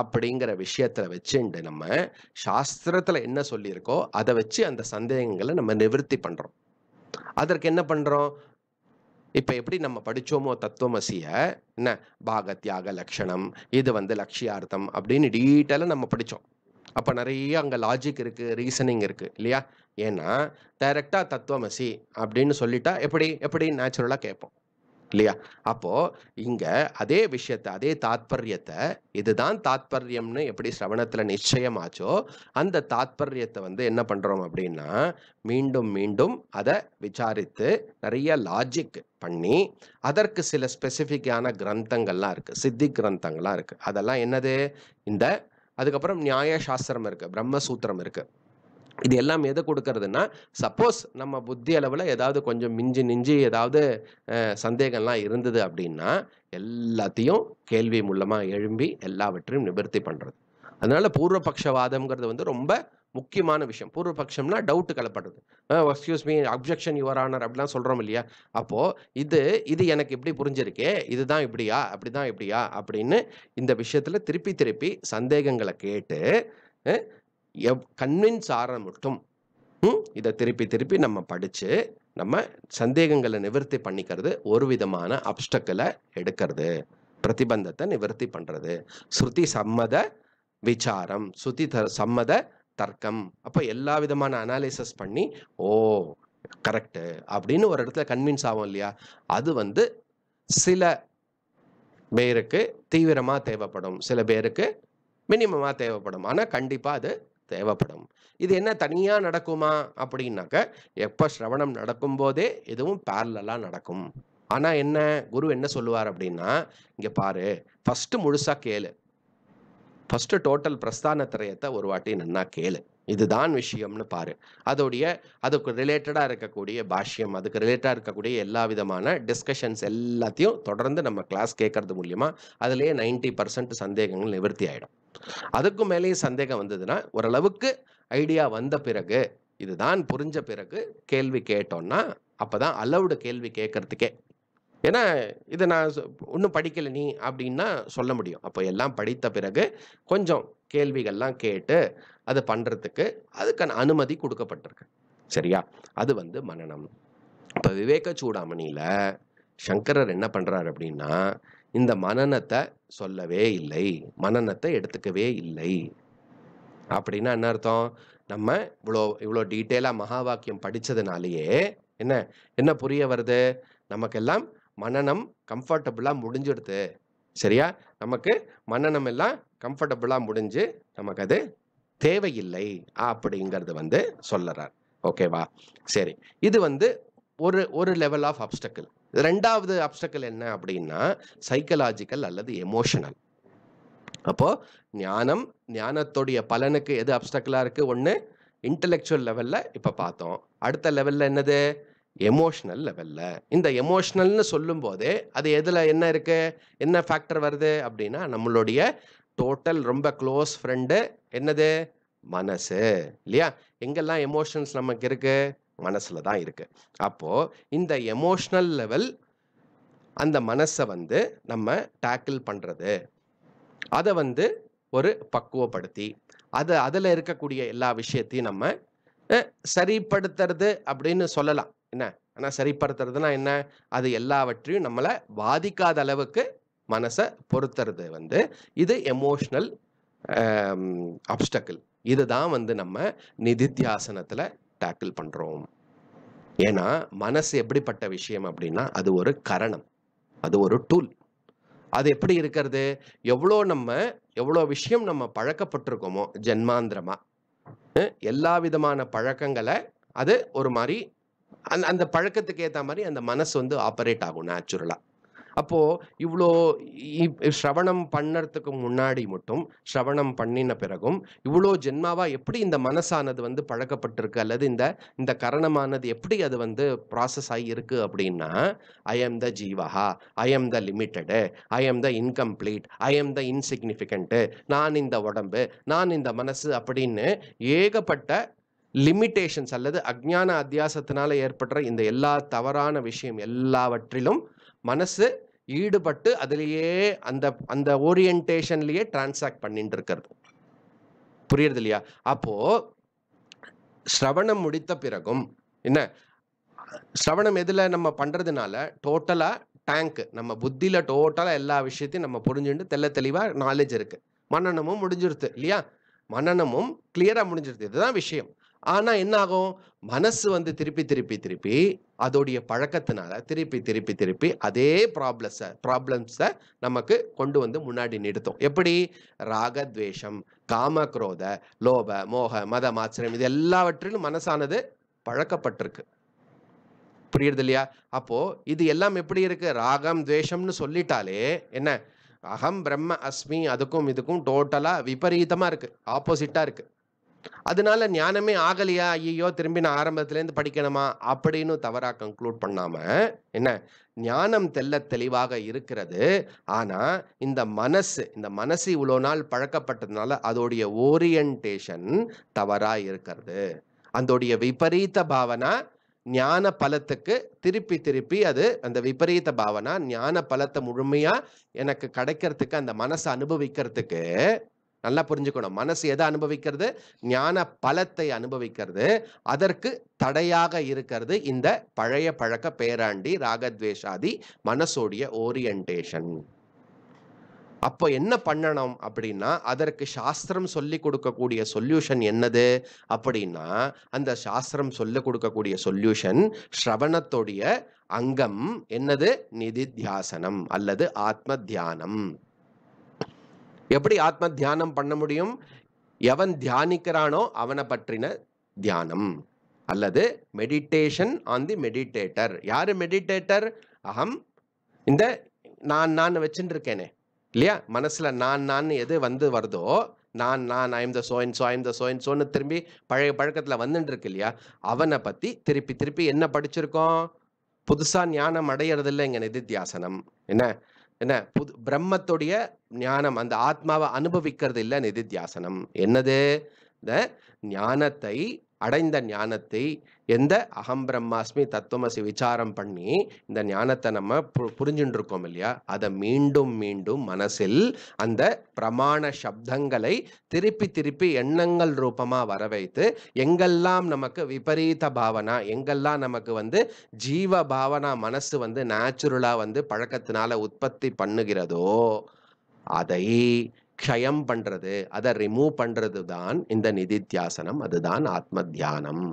Speaker 1: அப்படிங்கிற விஷயத்தில் வச்சுட்டு நம்ம சாஸ்திரத்தில் என்ன சொல்லியிருக்கோ அதை வச்சு அந்த சந்தேகங்களை நம்ம நிவர்த்தி பண்ணுறோம் அதற்கு என்ன பண்ணுறோம் இப்போ எப்படி நம்ம படித்தோமோ தத்துவமசியை என்ன பாகத்யாக லக்ஷணம் இது வந்து லட்சியார்த்தம் அப்படின்னு டீட்டெயிலாக நம்ம படித்தோம் அப்போ நிறைய அங்கே லாஜிக் இருக்குது ரீசனிங் இருக்குது இல்லையா ஏன்னா டைரெக்டாக தத்துவமசி அப்படின்னு சொல்லிட்டா எப்படி எப்படி நேச்சுரலாக கேட்போம் இல்லையா அப்போ இங்க அதே விஷயத்த அதே தாத்பரியத்தை இதுதான் தாத்பரியம்னு எப்படி சிரவணத்துல நிச்சயமாச்சோ அந்த தாத்பரியத்தை வந்து என்ன பண்றோம் அப்படின்னா மீண்டும் மீண்டும் அதை விசாரித்து நிறைய லாஜிக் பண்ணி அதற்கு சில ஸ்பெசிஃபிக்கான கிரந்தங்கள்லாம் இருக்கு சித்தி கிரந்தங்கள்லாம் இருக்கு அதெல்லாம் என்னது இந்த அதுக்கப்புறம் நியாய சாஸ்திரம் இருக்கு பிரம்மசூத்திரம் இருக்கு இது எல்லாம் எதை கொடுக்கறதுனா சப்போஸ் நம்ம புத்தி அளவில் ஏதாவது கொஞ்சம் மிஞ்சி மிஞ்சி ஏதாவது சந்தேகம்லாம் இருந்தது அப்படின்னா எல்லாத்தையும் கேள்வி மூலமாக எழும்பி எல்லாவற்றையும் நிவர்த்தி பண்ணுறது அதனால் பூர்வபக்ஷவாதம்ங்கிறது வந்து ரொம்ப முக்கியமான விஷயம் பூர்வபக்ஷம்னா டவுட் கலப்படுறது excuse me objection your honour அப்படிலாம் சொல்கிறோம் இல்லையா அப்போது இது இது எனக்கு இப்படி புரிஞ்சிருக்கே இதுதான் இப்படியா அப்படி தான் இப்படியா அப்படின்னு இந்த விஷயத்தில் திருப்பி திருப்பி சந்தேகங்களை கேட்டு எவ் கன்வின்ஸ் ஆற மட்டும் இதை திருப்பி திருப்பி நம்ம படித்து நம்ம சந்தேகங்களை நிவர்த்தி பண்ணிக்கிறது ஒரு விதமான அப்டக்கலை எடுக்கிறது பிரதிபந்தத்தை நிவர்த்தி பண்ணுறது ஸ்ருதி சம்மத விசாரம் ஸ்ருதி த சம்மத தர்க்கம் அப்போ எல்லா விதமான அனாலிசஸ் பண்ணி ஓ கரெக்டு அப்படின்னு ஒரு இடத்துல கன்வின்ஸ் ஆகும் இல்லையா அது வந்து சில பேருக்கு தீவிரமாக தேவைப்படும் சில பேருக்கு மினிமமாக தேவைப்படும் ஆனால் கண்டிப்பாக அது தேவைப்படும் இது என்ன தனியாக நடக்குமா அப்படின்னாக்க எப்போ ஸ்ரவணம் நடக்கும்போதே எதுவும் பேரலாக நடக்கும் ஆனால் என்ன குரு என்ன சொல்லுவார் அப்படின்னா இங்கே பாரு ஃபஸ்ட்டு முழுசாக கேளு ஃபஸ்ட்டு டோட்டல் பிரஸ்தான திரையத்தை ஒரு வாட்டி நன்னா கேளு இதுதான் விஷயம்னு பாரு அதோடைய அதுக்கு ரிலேட்டடாக இருக்கக்கூடிய பாஷ்யம் அதுக்கு ரிலேட்டடாக இருக்கக்கூடிய எல்லா விதமான டிஸ்கஷன்ஸ் எல்லாத்தையும் தொடர்ந்து நம்ம கிளாஸ் கேட்கறது மூலியமா அதுலேயே நைன்டி பர்சன்ட் சந்தேகங்கள் நிவர்த்தி ஆகிடும் அதுக்கு மேலேயும் சந்தேகம் வந்ததுன்னா ஓரளவுக்கு ஐடியா வந்த பிறகு இதுதான் புரிஞ்ச பிறகு கேள்வி கேட்டோம்னா அப்போ தான் அலவுடு கேள்வி கேட்கறதுக்கே ஏன்னா இதை நான் ஒன்றும் படிக்கல நீ அப்படின்னா சொல்ல முடியும் அப்போ எல்லாம் படித்த பிறகு கொஞ்சம் கேள்விகள்லாம் கேட்டு அது பண்ணுறதுக்கு அதுக்கான அனுமதி கொடுக்கப்பட்டிருக்கு சரியா அது வந்து மனநம் இப்போ விவேக சூடாமணியில் சங்கரர் என்ன பண்ணுறாரு அப்படின்னா இந்த மனநத்தை சொல்லவே இல்லை மனநத்தை எடுத்துக்கவே இல்லை அப்படின்னா என்ன அர்த்தம் நம்ம இவ்வளோ இவ்வளோ டீட்டெயிலாக மகா வாக்கியம் படித்ததுனாலேயே என்ன என்ன புரிய வருது நமக்கெல்லாம் மனநம் கம்ஃபர்டபுளாக முடிஞ்சிடுது சரியா நமக்கு மனநம் எல்லாம் கம்ஃபர்டபுளாக முடிஞ்சு நமக்கு அது தேவையில்லை அப்படிங்கிறது வந்து சொல்லுறார் ஓகேவா சரி இது வந்து ஒரு ஒரு லெவல் ஆஃப் அப்டக்கிள் ரெண்டாவது அப்டக்கிள் என்ன அப்படின்னா சைக்கலாஜிக்கல் அல்லது எமோஷனல் அப்போ ஞானம் ஞானத்துடைய பலனுக்கு எது அப்டக்கிளாக இருக்குது ஒன்று இன்டலெக்சுவல் லெவலில் இப்போ பார்த்தோம் அடுத்த லெவலில் என்னது எமோஷ்னல் லெவலில் இந்த எமோஷ்னல்னு சொல்லும்போது அது எதில் என்ன இருக்குது என்ன ஃபேக்டர் வருது அப்படின்னா நம்மளுடைய டோட்டல் ரொம்ப க்ளோஸ் ஃப்ரெண்டு என்னது மனசு இல்லையா எங்கெல்லாம் எமோஷன்ஸ் நமக்கு இருக்குது மனசில் தான் இருக்குது அப்போது இந்த எமோஷ்னல் லெவல் அந்த மனசை வந்து நம்ம டேக்கிள் பண்ணுறது அதை வந்து ஒரு பக்குவப்படுத்தி அது அதில் இருக்கக்கூடிய எல்லா விஷயத்தையும் நம்ம சரிப்படுத்துறது அப்படின்னு சொல்லலாம் என்ன ஆனால் சரிப்படுத்துறதுனா என்ன அது எல்லாவற்றையும் நம்மளை பாதிக்காத அளவுக்கு மனசை பொறுத்துறது வந்து இது எமோஷ்னல் அப்டக்கிள் இதுதான் வந்து நம்ம நிதித்தியாசனத்தில் டேக்கிள் பண்ணுறோம் ஏன்னா மனசு எப்படிப்பட்ட விஷயம் அப்படின்னா அது ஒரு கரணம் அது ஒரு டூல் அது எப்படி இருக்கிறது எவ்வளோ நம்ம எவ்வளோ விஷயம் நம்ம பழக்கப்பட்டிருக்கோமோ ஜென்மாந்திரமாக எல்லா விதமான பழக்கங்களை அது ஒரு மாதிரி அந்த அந்த பழக்கத்துக்கு ஏற்ற மாதிரி அந்த மனசு வந்து ஆப்ரேட் ஆகும் நேச்சுரலாக அப்போது இவ்வளோ ஸ்ரவணம் பண்ணறதுக்கு முன்னாடி மட்டும் ஸ்ரவணம் பண்ணின பிறகும் இவ்வளோ ஜென்மாவாக எப்படி இந்த மனசானது வந்து பழக்கப்பட்டிருக்கு அல்லது இந்த இந்த கரணமானது எப்படி அது வந்து ப்ராசஸ் ஆகி இருக்கு அப்படின்னா ஐ எம் த ஜீவஹா I am the limited I am the incomplete I am the insignificant நான் இந்த உடம்பு நான் இந்த மனசு அப்படின்னு ஏகப்பட்ட லிமிட்டேஷன்ஸ் அல்லது அஜ்ஞான அத்தியாசத்தினால ஏற்படுற இந்த எல்லா தவறான விஷயம் எல்லாவற்றிலும் மனசு ஈடுபட்டு அதுலேயே அந்த அந்த ஓரியன்டேஷன்லேயே டிரான்சாக்ட் பண்ணிட்டு இருக்கிறது புரியுறது இல்லையா அப்போ ஸ்ரவணம் முடித்த பிறகும் என்ன ஸ்ரவணம் எதில் நம்ம பண்ணுறதுனால டோட்டலாக டேங்க் நம்ம புத்தியில் டோட்டலாக எல்லா விஷயத்தையும் நம்ம புரிஞ்சுட்டு தெல்ல தெளிவாக நாலேஜ் இருக்குது மன்னனமும் முடிஞ்சிருது இல்லையா மன்னனமும் கிளியராக முடிஞ்சிருது இதுதான் விஷயம் ஆனால் என்ன ஆகும் மனசு வந்து திருப்பி திருப்பி திருப்பி அதோடைய பழக்கத்தினால திருப்பி திருப்பி திருப்பி அதே ப்ராப்ளஸை ப்ராப்ளம்ஸை நமக்கு கொண்டு வந்து முன்னாடி நிறுத்தும் எப்படி ராகத்வேஷம் காமக்ரோத லோப மோக மத மாச்சரியம் இது எல்லாவற்றிலும் மனசானது பழக்கப்பட்டிருக்கு புரியுறது இல்லையா அப்போது இது எல்லாம் எப்படி இருக்குது ராகம் துவேஷம்னு சொல்லிட்டாலே என்ன அகம் பிரம்ம அஸ்மி அதுக்கும் இதுக்கும் டோட்டலாக விபரீதமாக இருக்குது ஆப்போசிட்டாக இருக்குது அதனால ஞானமே ஆகலையா ஐயோ திரும்பி நான் ஆரம்பத்துலேருந்து படிக்கணுமா அப்படின்னு தவறாக கன்க்ளூட் பண்ணாமல் என்ன ஞானம் தெல்ல தெளிவாக இருக்கிறது ஆனால் இந்த மனசு இந்த மனசு இவ்வளோ நாள் பழக்கப்பட்டதுனால அதோடைய ஓரியன்டேஷன் தவறாக இருக்கிறது அந்தோடைய விபரீத பாவனா ஞான பலத்துக்கு திருப்பி திருப்பி அது அந்த விபரீத பாவனா ஞான பலத்தை முழுமையாக எனக்கு கிடைக்கிறதுக்கு அந்த மனசை அனுபவிக்கிறதுக்கு நல்லா புரிஞ்சுக்கணும் மனசு எதை அனுபவிக்கிறது ஞான பலத்தை அனுபவிக்கிறது அதற்கு தடையாக இருக்கிறது இந்த பழைய பழக்க பேராண்டி ராகத்வேஷாதி மனசோடைய ஓரியன்டேஷன் அப்போ என்ன பண்ணணும் அப்படின்னா அதற்கு சாஸ்திரம் சொல்லி கொடுக்கக்கூடிய சொல்யூஷன் என்னது அப்படின்னா அந்த சாஸ்திரம் சொல்லி கொடுக்கக்கூடிய சொல்யூஷன் ஸ்ரவணத்துடைய அங்கம் என்னது நிதித்தியாசனம் அல்லது ஆத்ம தியானம் எப்படி ஆத்ம தியானம் பண்ண முடியும் எவன் தியானிக்கிறானோ அவனை பற்றின தியானம் அல்லது மெடிடேஷன் ஆன் தி மெடிடேட்டர் யார் மெடிடேட்டர் அகம் இந்த நான் நான் வச்சுட்டு இருக்கேனே இல்லையா மனசில் நான் நான் எது வந்து வருதோ நான் நான் I'm the so and so I'm the சோயின் சோன்னு திரும்பி பழைய பழக்கத்தில் இருக்கு இல்லையா அவனை பற்றி திருப்பி திருப்பி என்ன படிச்சிருக்கோம் புதுசாக ஞானம் அடையிறது இல்லை இங்கே நிதித்தியாசனம் என்ன என்ன புது பிரம்மத்துடைய ஞானம் அந்த ஆத்மாவை அனுபவிக்கிறது இல்லை நிதித்தியாசனம் என்னது இந்த ஞானத்தை அடைந்த ஞானத்தை எந்த அகம் பிரம்மாஸ்மி தத்துவமசி விசாரம் பண்ணி இந்த ஞானத்தை நம்ம புரிஞ்சுட்டு இருக்கோம் இல்லையா அதை மீண்டும் மீண்டும் மனசில் அந்த பிரமாண சப்தங்களை திருப்பி திருப்பி எண்ணங்கள் ரூபமாக வர வைத்து எங்கெல்லாம் நமக்கு விபரீத பாவனா எங்கெல்லாம் நமக்கு வந்து ஜீவ பாவனா மனசு வந்து நேச்சுரலாக வந்து பழக்கத்தினால உற்பத்தி பண்ணுகிறதோ அதை க்ஷயம் பண்ணுறது அதை ரிமூவ் பண்ணுறது தான் இந்த நிதித்தியாசனம் அதுதான் ஆத்ம தியானம்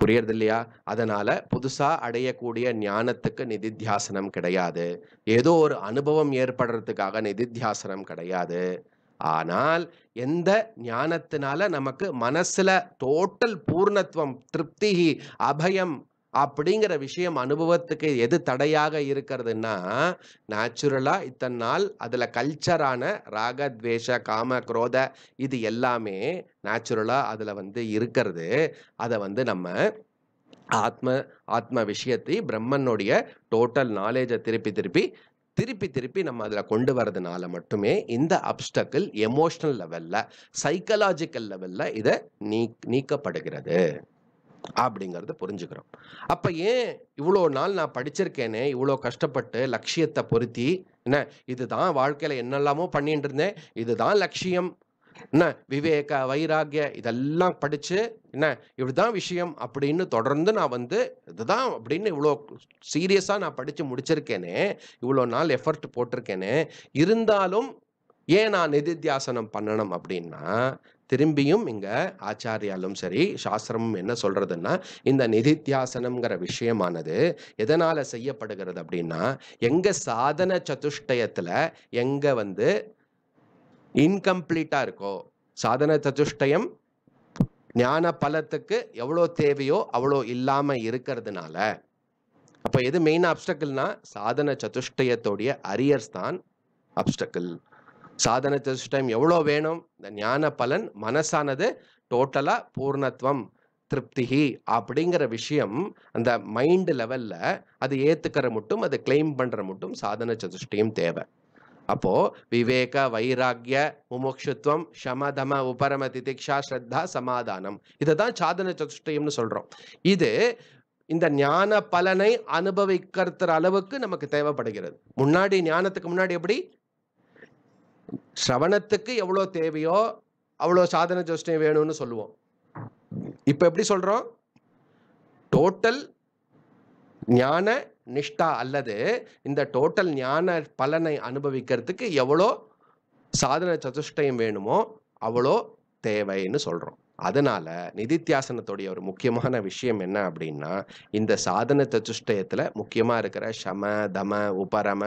Speaker 1: புரியறது இல்லையா அதனால புதுசாக அடையக்கூடிய ஞானத்துக்கு நிதித்தியாசனம் கிடையாது ஏதோ ஒரு அனுபவம் ஏற்படுறதுக்காக நிதித்தியாசனம் கிடையாது ஆனால் எந்த ஞானத்தினால நமக்கு மனசுல டோட்டல் பூர்ணத்துவம் திருப்தி அபயம் அப்படிங்கிற விஷயம் அனுபவத்துக்கு எது தடையாக இருக்கிறதுன்னா நேச்சுரலாக இத்தனை நாள் அதில் கல்ச்சரான ராக காம குரோத இது எல்லாமே நேச்சுரலாக அதில் வந்து இருக்கிறது அதை வந்து நம்ம ஆத்ம ஆத்ம விஷயத்தை பிரம்மனுடைய டோட்டல் நாலேஜை திருப்பி திருப்பி திருப்பி திருப்பி நம்ம அதில் கொண்டு வரதுனால மட்டுமே இந்த அப்டக்கிள் எமோஷனல் லெவலில் சைக்கலாஜிக்கல் லெவலில் இதை நீக் நீக்கப்படுகிறது அப்படிங்கிறத புரிஞ்சுக்கிறோம் அப்போ ஏன் இவ்வளோ நாள் நான் படிச்சிருக்கேனே இவ்வளோ கஷ்டப்பட்டு லட்சியத்தை பொருத்தி என்ன இதுதான் வாழ்க்கையில் என்னெல்லாமோ பண்ணிட்டு இருந்தேன் இதுதான் லட்சியம் என்ன விவேக வைராகிய இதெல்லாம் படித்து என்ன இப்படிதான் விஷயம் அப்படின்னு தொடர்ந்து நான் வந்து இதுதான் அப்படின்னு இவ்வளோ சீரியஸாக நான் படித்து முடிச்சிருக்கேனே இவ்வளோ நாள் எஃபர்ட் போட்டிருக்கேனே இருந்தாலும் ஏன் நான் நிதித்தியாசனம் பண்ணணும் அப்படின்னா திரும்பியும் இங்கே ஆச்சாரியாலும் சரி சாஸ்திரமும் என்ன சொல்கிறதுன்னா இந்த நிதித்தியாசனம்ங்கிற விஷயமானது எதனால் செய்யப்படுகிறது அப்படின்னா எங்கள் சாதன சதுஷ்டயத்தில் எங்கே வந்து இன்கம்ப்ளீட்டாக இருக்கோ சாதன சதுஷ்டயம் ஞான பலத்துக்கு எவ்வளோ தேவையோ அவ்வளோ இல்லாமல் இருக்கிறதுனால அப்போ எது மெயின் அப்டக்கிள்னா சாதன சதுஷ்டயத்தோடைய அரியர்ஸ் தான் அப்டக்கிள் சாதன சதுஷ்டயம் எவ்வளோ வேணும் இந்த ஞான பலன் மனசானது டோட்டலாக பூர்ணத்துவம் திருப்திகி அப்படிங்கிற விஷயம் அந்த மைண்டு லெவலில் அது ஏற்றுக்கிற மட்டும் அதை கிளைம் பண்ணுற மட்டும் சாதன சதுஷ்டியும் தேவை அப்போது விவேக வைராக்கிய முமுக்ஷுத்வம் சமதம உபரம திதிக்ஷா ஸ்ரத்தா சமாதானம் இதை தான் சாதன சதுஷ்டயம்னு சொல்கிறோம் இது இந்த ஞான பலனை அனுபவிக்கிறது அளவுக்கு நமக்கு தேவைப்படுகிறது முன்னாடி ஞானத்துக்கு முன்னாடி எப்படி சிரவணத்துக்கு எவ்வளோ தேவையோ அவ்வளோ சாதன ஜோஷ்டம் வேணும்னு சொல்லுவோம் இப்போ எப்படி சொல்கிறோம் டோட்டல் ஞான நிஷ்டா அல்லது இந்த டோட்டல் ஞான பலனை அனுபவிக்கிறதுக்கு எவ்வளோ சாதன சதுஷ்டயம் வேணுமோ அவ்வளோ தேவைன்னு சொல்கிறோம் அதனால நிதித்தியாசனத்துடைய ஒரு முக்கியமான விஷயம் என்ன அப்படின்னா இந்த சாதன சதுஷ்டயத்தில் முக்கியமாக இருக்கிற சம தம உபரம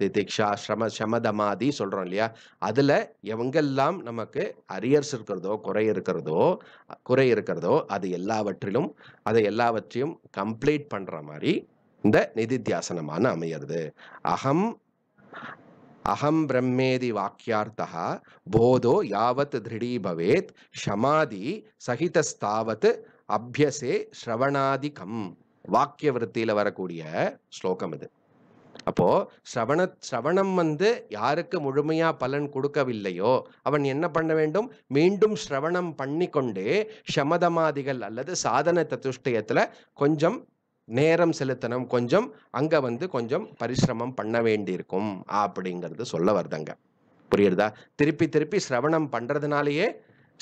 Speaker 1: திதிக்ஷா ஸ்ரம சமதமாதி சொல்கிறோம் இல்லையா அதில் எவங்கெல்லாம் நமக்கு அரியர்ஸ் இருக்கிறதோ குறை இருக்கிறதோ குறை இருக்கிறதோ அது எல்லாவற்றிலும் அதை எல்லாவற்றையும் கம்ப்ளீட் பண்ணுற மாதிரி இந்த நிதித்தியாசனமான அமையிறது அகம் அகம் பிரம்மேதி வாக்கியார்த்தா போதோ யாவத் திருடீபவேத் பவேத் ஷமாதி சகிதஸ்தாவத் அபியசே ஸ்ரவணாதிகம் வாக்கிய விருத்தியில் வரக்கூடிய ஸ்லோகம் இது அப்போது சவண சவணம் வந்து யாருக்கு முழுமையாக பலன் கொடுக்கவில்லையோ அவன் என்ன பண்ண வேண்டும் மீண்டும் சிரவணம் பண்ணி கொண்டு சமதமாதிகள் அல்லது சாதன தத்துஷ்டயத்தில் கொஞ்சம் நேரம் செலுத்தணும் கொஞ்சம் அங்கே வந்து கொஞ்சம் பரிசிரமம் பண்ண வேண்டியிருக்கும் அப்படிங்கிறது சொல்ல வருதுங்க புரியுறதா திருப்பி திருப்பி சிரவணம் பண்ணுறதுனாலேயே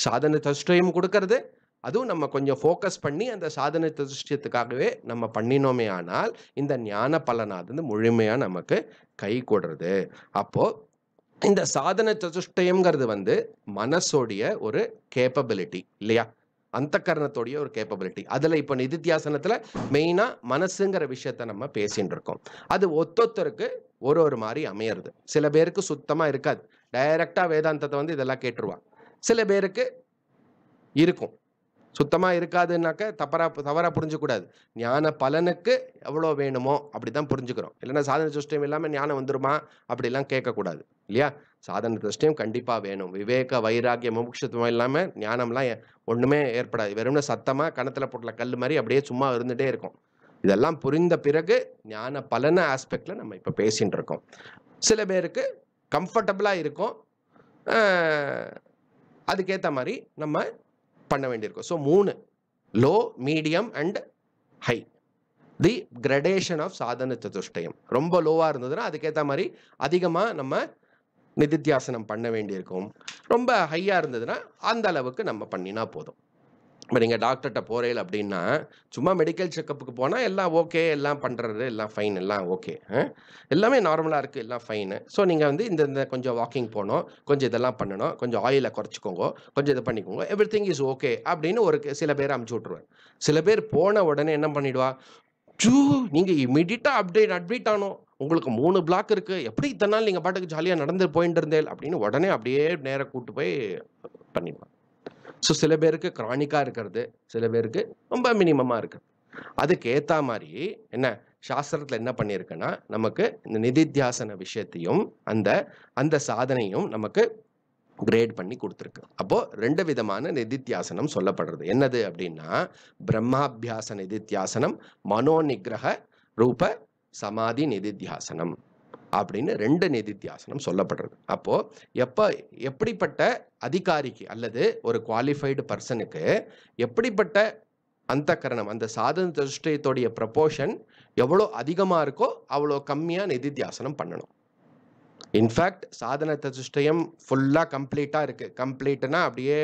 Speaker 1: சாதன தஷ்டயம் கொடுக்கறது அதுவும் நம்ம கொஞ்சம் ஃபோக்கஸ் பண்ணி அந்த சாதனை திருஷ்டியத்துக்காகவே நம்ம பண்ணினோமே ஆனால் இந்த ஞான வந்து முழுமையாக நமக்கு கை கொடுறது அப்போது இந்த சாதனை சதுஷ்டயம்ங்கிறது வந்து மனசோடைய ஒரு கேப்பபிலிட்டி இல்லையா அந்த கரணத்தோடைய ஒரு கேப்பபிலிட்டி அதில் இப்போ நிதித்தியாசனத்தில் மெயினாக மனசுங்கிற விஷயத்த நம்ம பேசிகிட்டு இருக்கோம் அது ஒத்தொத்தருக்கு ஒரு ஒரு மாதிரி அமையிறது சில பேருக்கு சுத்தமாக இருக்காது டைரெக்டாக வேதாந்தத்தை வந்து இதெல்லாம் கேட்டுருவாங்க சில பேருக்கு இருக்கும் சுத்தமாக இருக்காதுன்னாக்க தப்பரா தவறாக புரிஞ்சக்கூடாது ஞான பலனுக்கு எவ்வளோ வேணுமோ அப்படி தான் புரிஞ்சுக்கிறோம் இல்லைன்னா சாதன துஷ்டம் இல்லாமல் ஞானம் வந்துருமா அப்படிலாம் கேட்கக்கூடாது இல்லையா சாதன துஷ்டியம் கண்டிப்பாக வேணும் விவேக வைராகிய முமுட்சத்துவம் இல்லாமல் ஞானம்லாம் ஒன்றுமே ஏற்படாது வெறும்னு சத்தமாக கணத்தில் போட்டுல கல் மாதிரி அப்படியே சும்மா இருந்துகிட்டே இருக்கும் இதெல்லாம் புரிந்த பிறகு ஞான பலன ஆஸ்பெக்டில் நம்ம இப்போ பேசிகிட்டு இருக்கோம் சில பேருக்கு கம்ஃபர்டபுளாக இருக்கும் அதுக்கேற்ற மாதிரி நம்ம பண்ண வேண்டியிருக்கும் ஸோ மூணு low medium and high the gradation of சாதன சதுஷ்டயம் ரொம்ப லோவாக இருந்ததுன்னா அதுக்கேற்ற மாதிரி அதிகமாக நம்ம நிதித்தியாசனம் பண்ண வேண்டியிருக்கும் ரொம்ப ஹையாக இருந்ததுன்னா அந்த அளவுக்கு நம்ம பண்ணினா போதும் இப்போ நீங்கள் டாக்டர்கிட்ட போகிறீங்க அப்படின்னா சும்மா மெடிக்கல் செக்கப்புக்கு போனால் எல்லாம் ஓகே எல்லாம் பண்ணுறது எல்லாம் ஃபைன் எல்லாம் ஓகே எல்லாமே நார்மலாக இருக்குது எல்லாம் ஃபைனு ஸோ நீங்கள் வந்து இந்த இந்த கொஞ்சம் வாக்கிங் போகணும் கொஞ்சம் இதெல்லாம் பண்ணணும் கொஞ்சம் ஆயிலை குறைச்சிக்கோங்க கொஞ்சம் இது பண்ணிக்கோங்க எவ்ரி திங் இஸ் ஓகே அப்படின்னு ஒரு சில பேர் அமுச்சு விட்ருவேன் சில பேர் போன உடனே என்ன பண்ணிவிடுவா ஜூ நீங்கள் இமீடியட்டாக அப்டேட் அட்மிட் ஆனோம் உங்களுக்கு மூணு பிளாக் இருக்குது எப்படி இத்தனை நாள் நீங்கள் பாட்டுக்கு ஜாலியாக நடந்து போயிட்டு இருந்தேன் அப்படின்னு உடனே அப்படியே நேராக கூப்பிட்டு போய் பண்ணிடுவான் ஸோ சில பேருக்கு க்ரானிக்காக இருக்கிறது சில பேருக்கு ரொம்ப மினிமமாக இருக்குது அதுக்கு ஏற்ற மாதிரி என்ன சாஸ்திரத்தில் என்ன பண்ணியிருக்குன்னா நமக்கு இந்த நிதித்தியாசன விஷயத்தையும் அந்த அந்த சாதனையும் நமக்கு கிரேட் பண்ணி கொடுத்துருக்கு அப்போது ரெண்டு விதமான நிதித்தியாசனம் சொல்லப்படுறது என்னது அப்படின்னா பிரம்மாபியாச நிதித்தியாசனம் நிகிரக ரூப சமாதி நிதித்தியாசனம் அப்படின்னு ரெண்டு நிதித்தியாசனம் சொல்லப்படுறது அப்போது எப்போ எப்படிப்பட்ட அதிகாரிக்கு அல்லது ஒரு குவாலிஃபைடு பர்சனுக்கு எப்படிப்பட்ட அந்த கரணம் அந்த சாதன திருஷ்டயத்தோடைய ப்ரப்போர்ஷன் எவ்வளோ அதிகமாக இருக்கோ அவ்வளோ கம்மியாக நிதித்தியாசனம் பண்ணணும் இன்ஃபேக்ட் சாதன திருஷ்டயம் ஃபுல்லாக கம்ப்ளீட்டாக இருக்குது கம்ப்ளீட்டுனா அப்படியே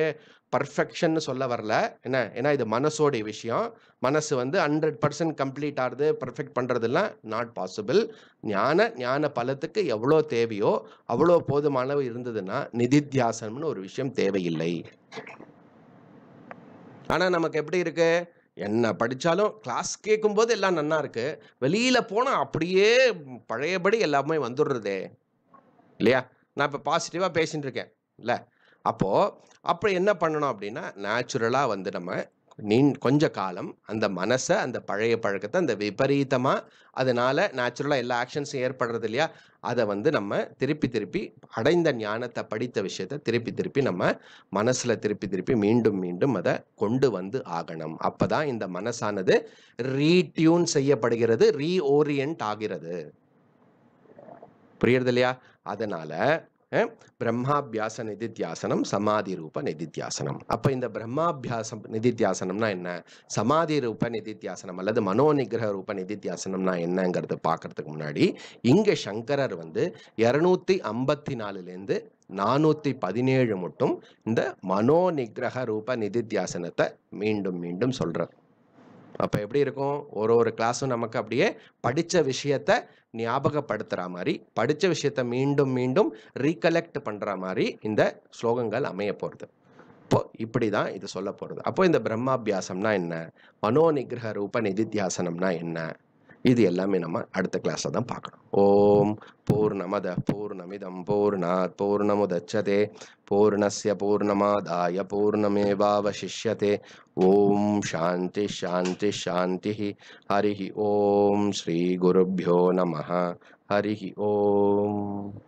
Speaker 1: பர்ஃபெக்ஷன் சொல்ல வரல என்ன ஏன்னா இது மனசோடைய விஷயம் மனசு வந்து ஹண்ட்ரட் பர்சன்ட் கம்ப்ளீட் ஆகிறது பர்ஃபெக்ட் பண்ணுறதுலாம் நாட் பாசிபிள் ஞான ஞான பலத்துக்கு எவ்வளோ தேவையோ அவ்வளோ போதுமானவை இருந்ததுன்னா நிதித்தியாசனம்னு ஒரு விஷயம் தேவையில்லை ஆனால் நமக்கு எப்படி இருக்குது என்ன படித்தாலும் கிளாஸ் கேட்கும்போது எல்லாம் நன்னா இருக்குது வெளியில் போனால் அப்படியே பழையபடி எல்லாமே வந்துடுறதே இல்லையா நான் இப்போ பாசிட்டிவாக பேசிட்டு இருக்கேன் இல்லை அப்போது அப்போ என்ன பண்ணணும் அப்படின்னா நேச்சுரலாக வந்து நம்ம நீ கொஞ்ச காலம் அந்த மனசை அந்த பழைய பழக்கத்தை அந்த விபரீதமாக அதனால் நேச்சுரலாக எல்லா ஆக்ஷன்ஸும் ஏற்படுறது இல்லையா அதை வந்து நம்ம திருப்பி திருப்பி அடைந்த ஞானத்தை படித்த விஷயத்த திருப்பி திருப்பி நம்ம மனசில் திருப்பி திருப்பி மீண்டும் மீண்டும் அதை கொண்டு வந்து ஆகணும் அப்போ தான் இந்த மனசானது ரீடியூன் செய்யப்படுகிறது ரீஓரியன்ட் ஆகிறது புரியுறது இல்லையா அதனால் பிரம்மாபியாச நிதித்தியாசனம் சமாதி ரூப நிதித்தியாசனம் அப்போ இந்த பிரம்மாபியாசம் நிதித்தியாசனம்னா என்ன சமாதி ரூப நிதித்தியாசனம் அல்லது மனோ நிகிரக ரூப நிதித்தியாசனம்னா என்னங்கிறது பார்க்கறதுக்கு முன்னாடி இங்கே சங்கரர் வந்து இரநூத்தி ஐம்பத்தி நாலுலேருந்து நானூற்றி பதினேழு மட்டும் இந்த மனோ நிகிரக ரூப நிதித்தியாசனத்தை மீண்டும் மீண்டும் சொல்கிறார் அப்போ எப்படி இருக்கும் ஒரு ஒரு கிளாஸும் நமக்கு அப்படியே படித்த விஷயத்தை ஞாபகப்படுத்துகிற மாதிரி படித்த விஷயத்த மீண்டும் மீண்டும் ரீகலெக்ட் பண்ணுற மாதிரி இந்த ஸ்லோகங்கள் அமைய போகிறது இப்போ இப்படி தான் இது சொல்ல போகிறது அப்போ இந்த பிரம்மாபியாசம்னா என்ன மனோ நிகிரக ரூப நிதித்தியாசனம்னா என்ன இது எல்லாமே நம்ம அடுத்த கிளாஸில் தான் பார்க்கணும் ஓம் பூர்ணமத பூர்ணமிதம் பூர்ணாத் பூர்ணமுதச்சதே பூர்ணஸ்ய பூர்ணமாதாய பூர்ணமேவாவசிஷ்யதே ஓம் சாந்தி சாந்தி சாந்தி ஹரி ஓம் ஸ்ரீ குருப்பியோ நம ஹரி ஓம்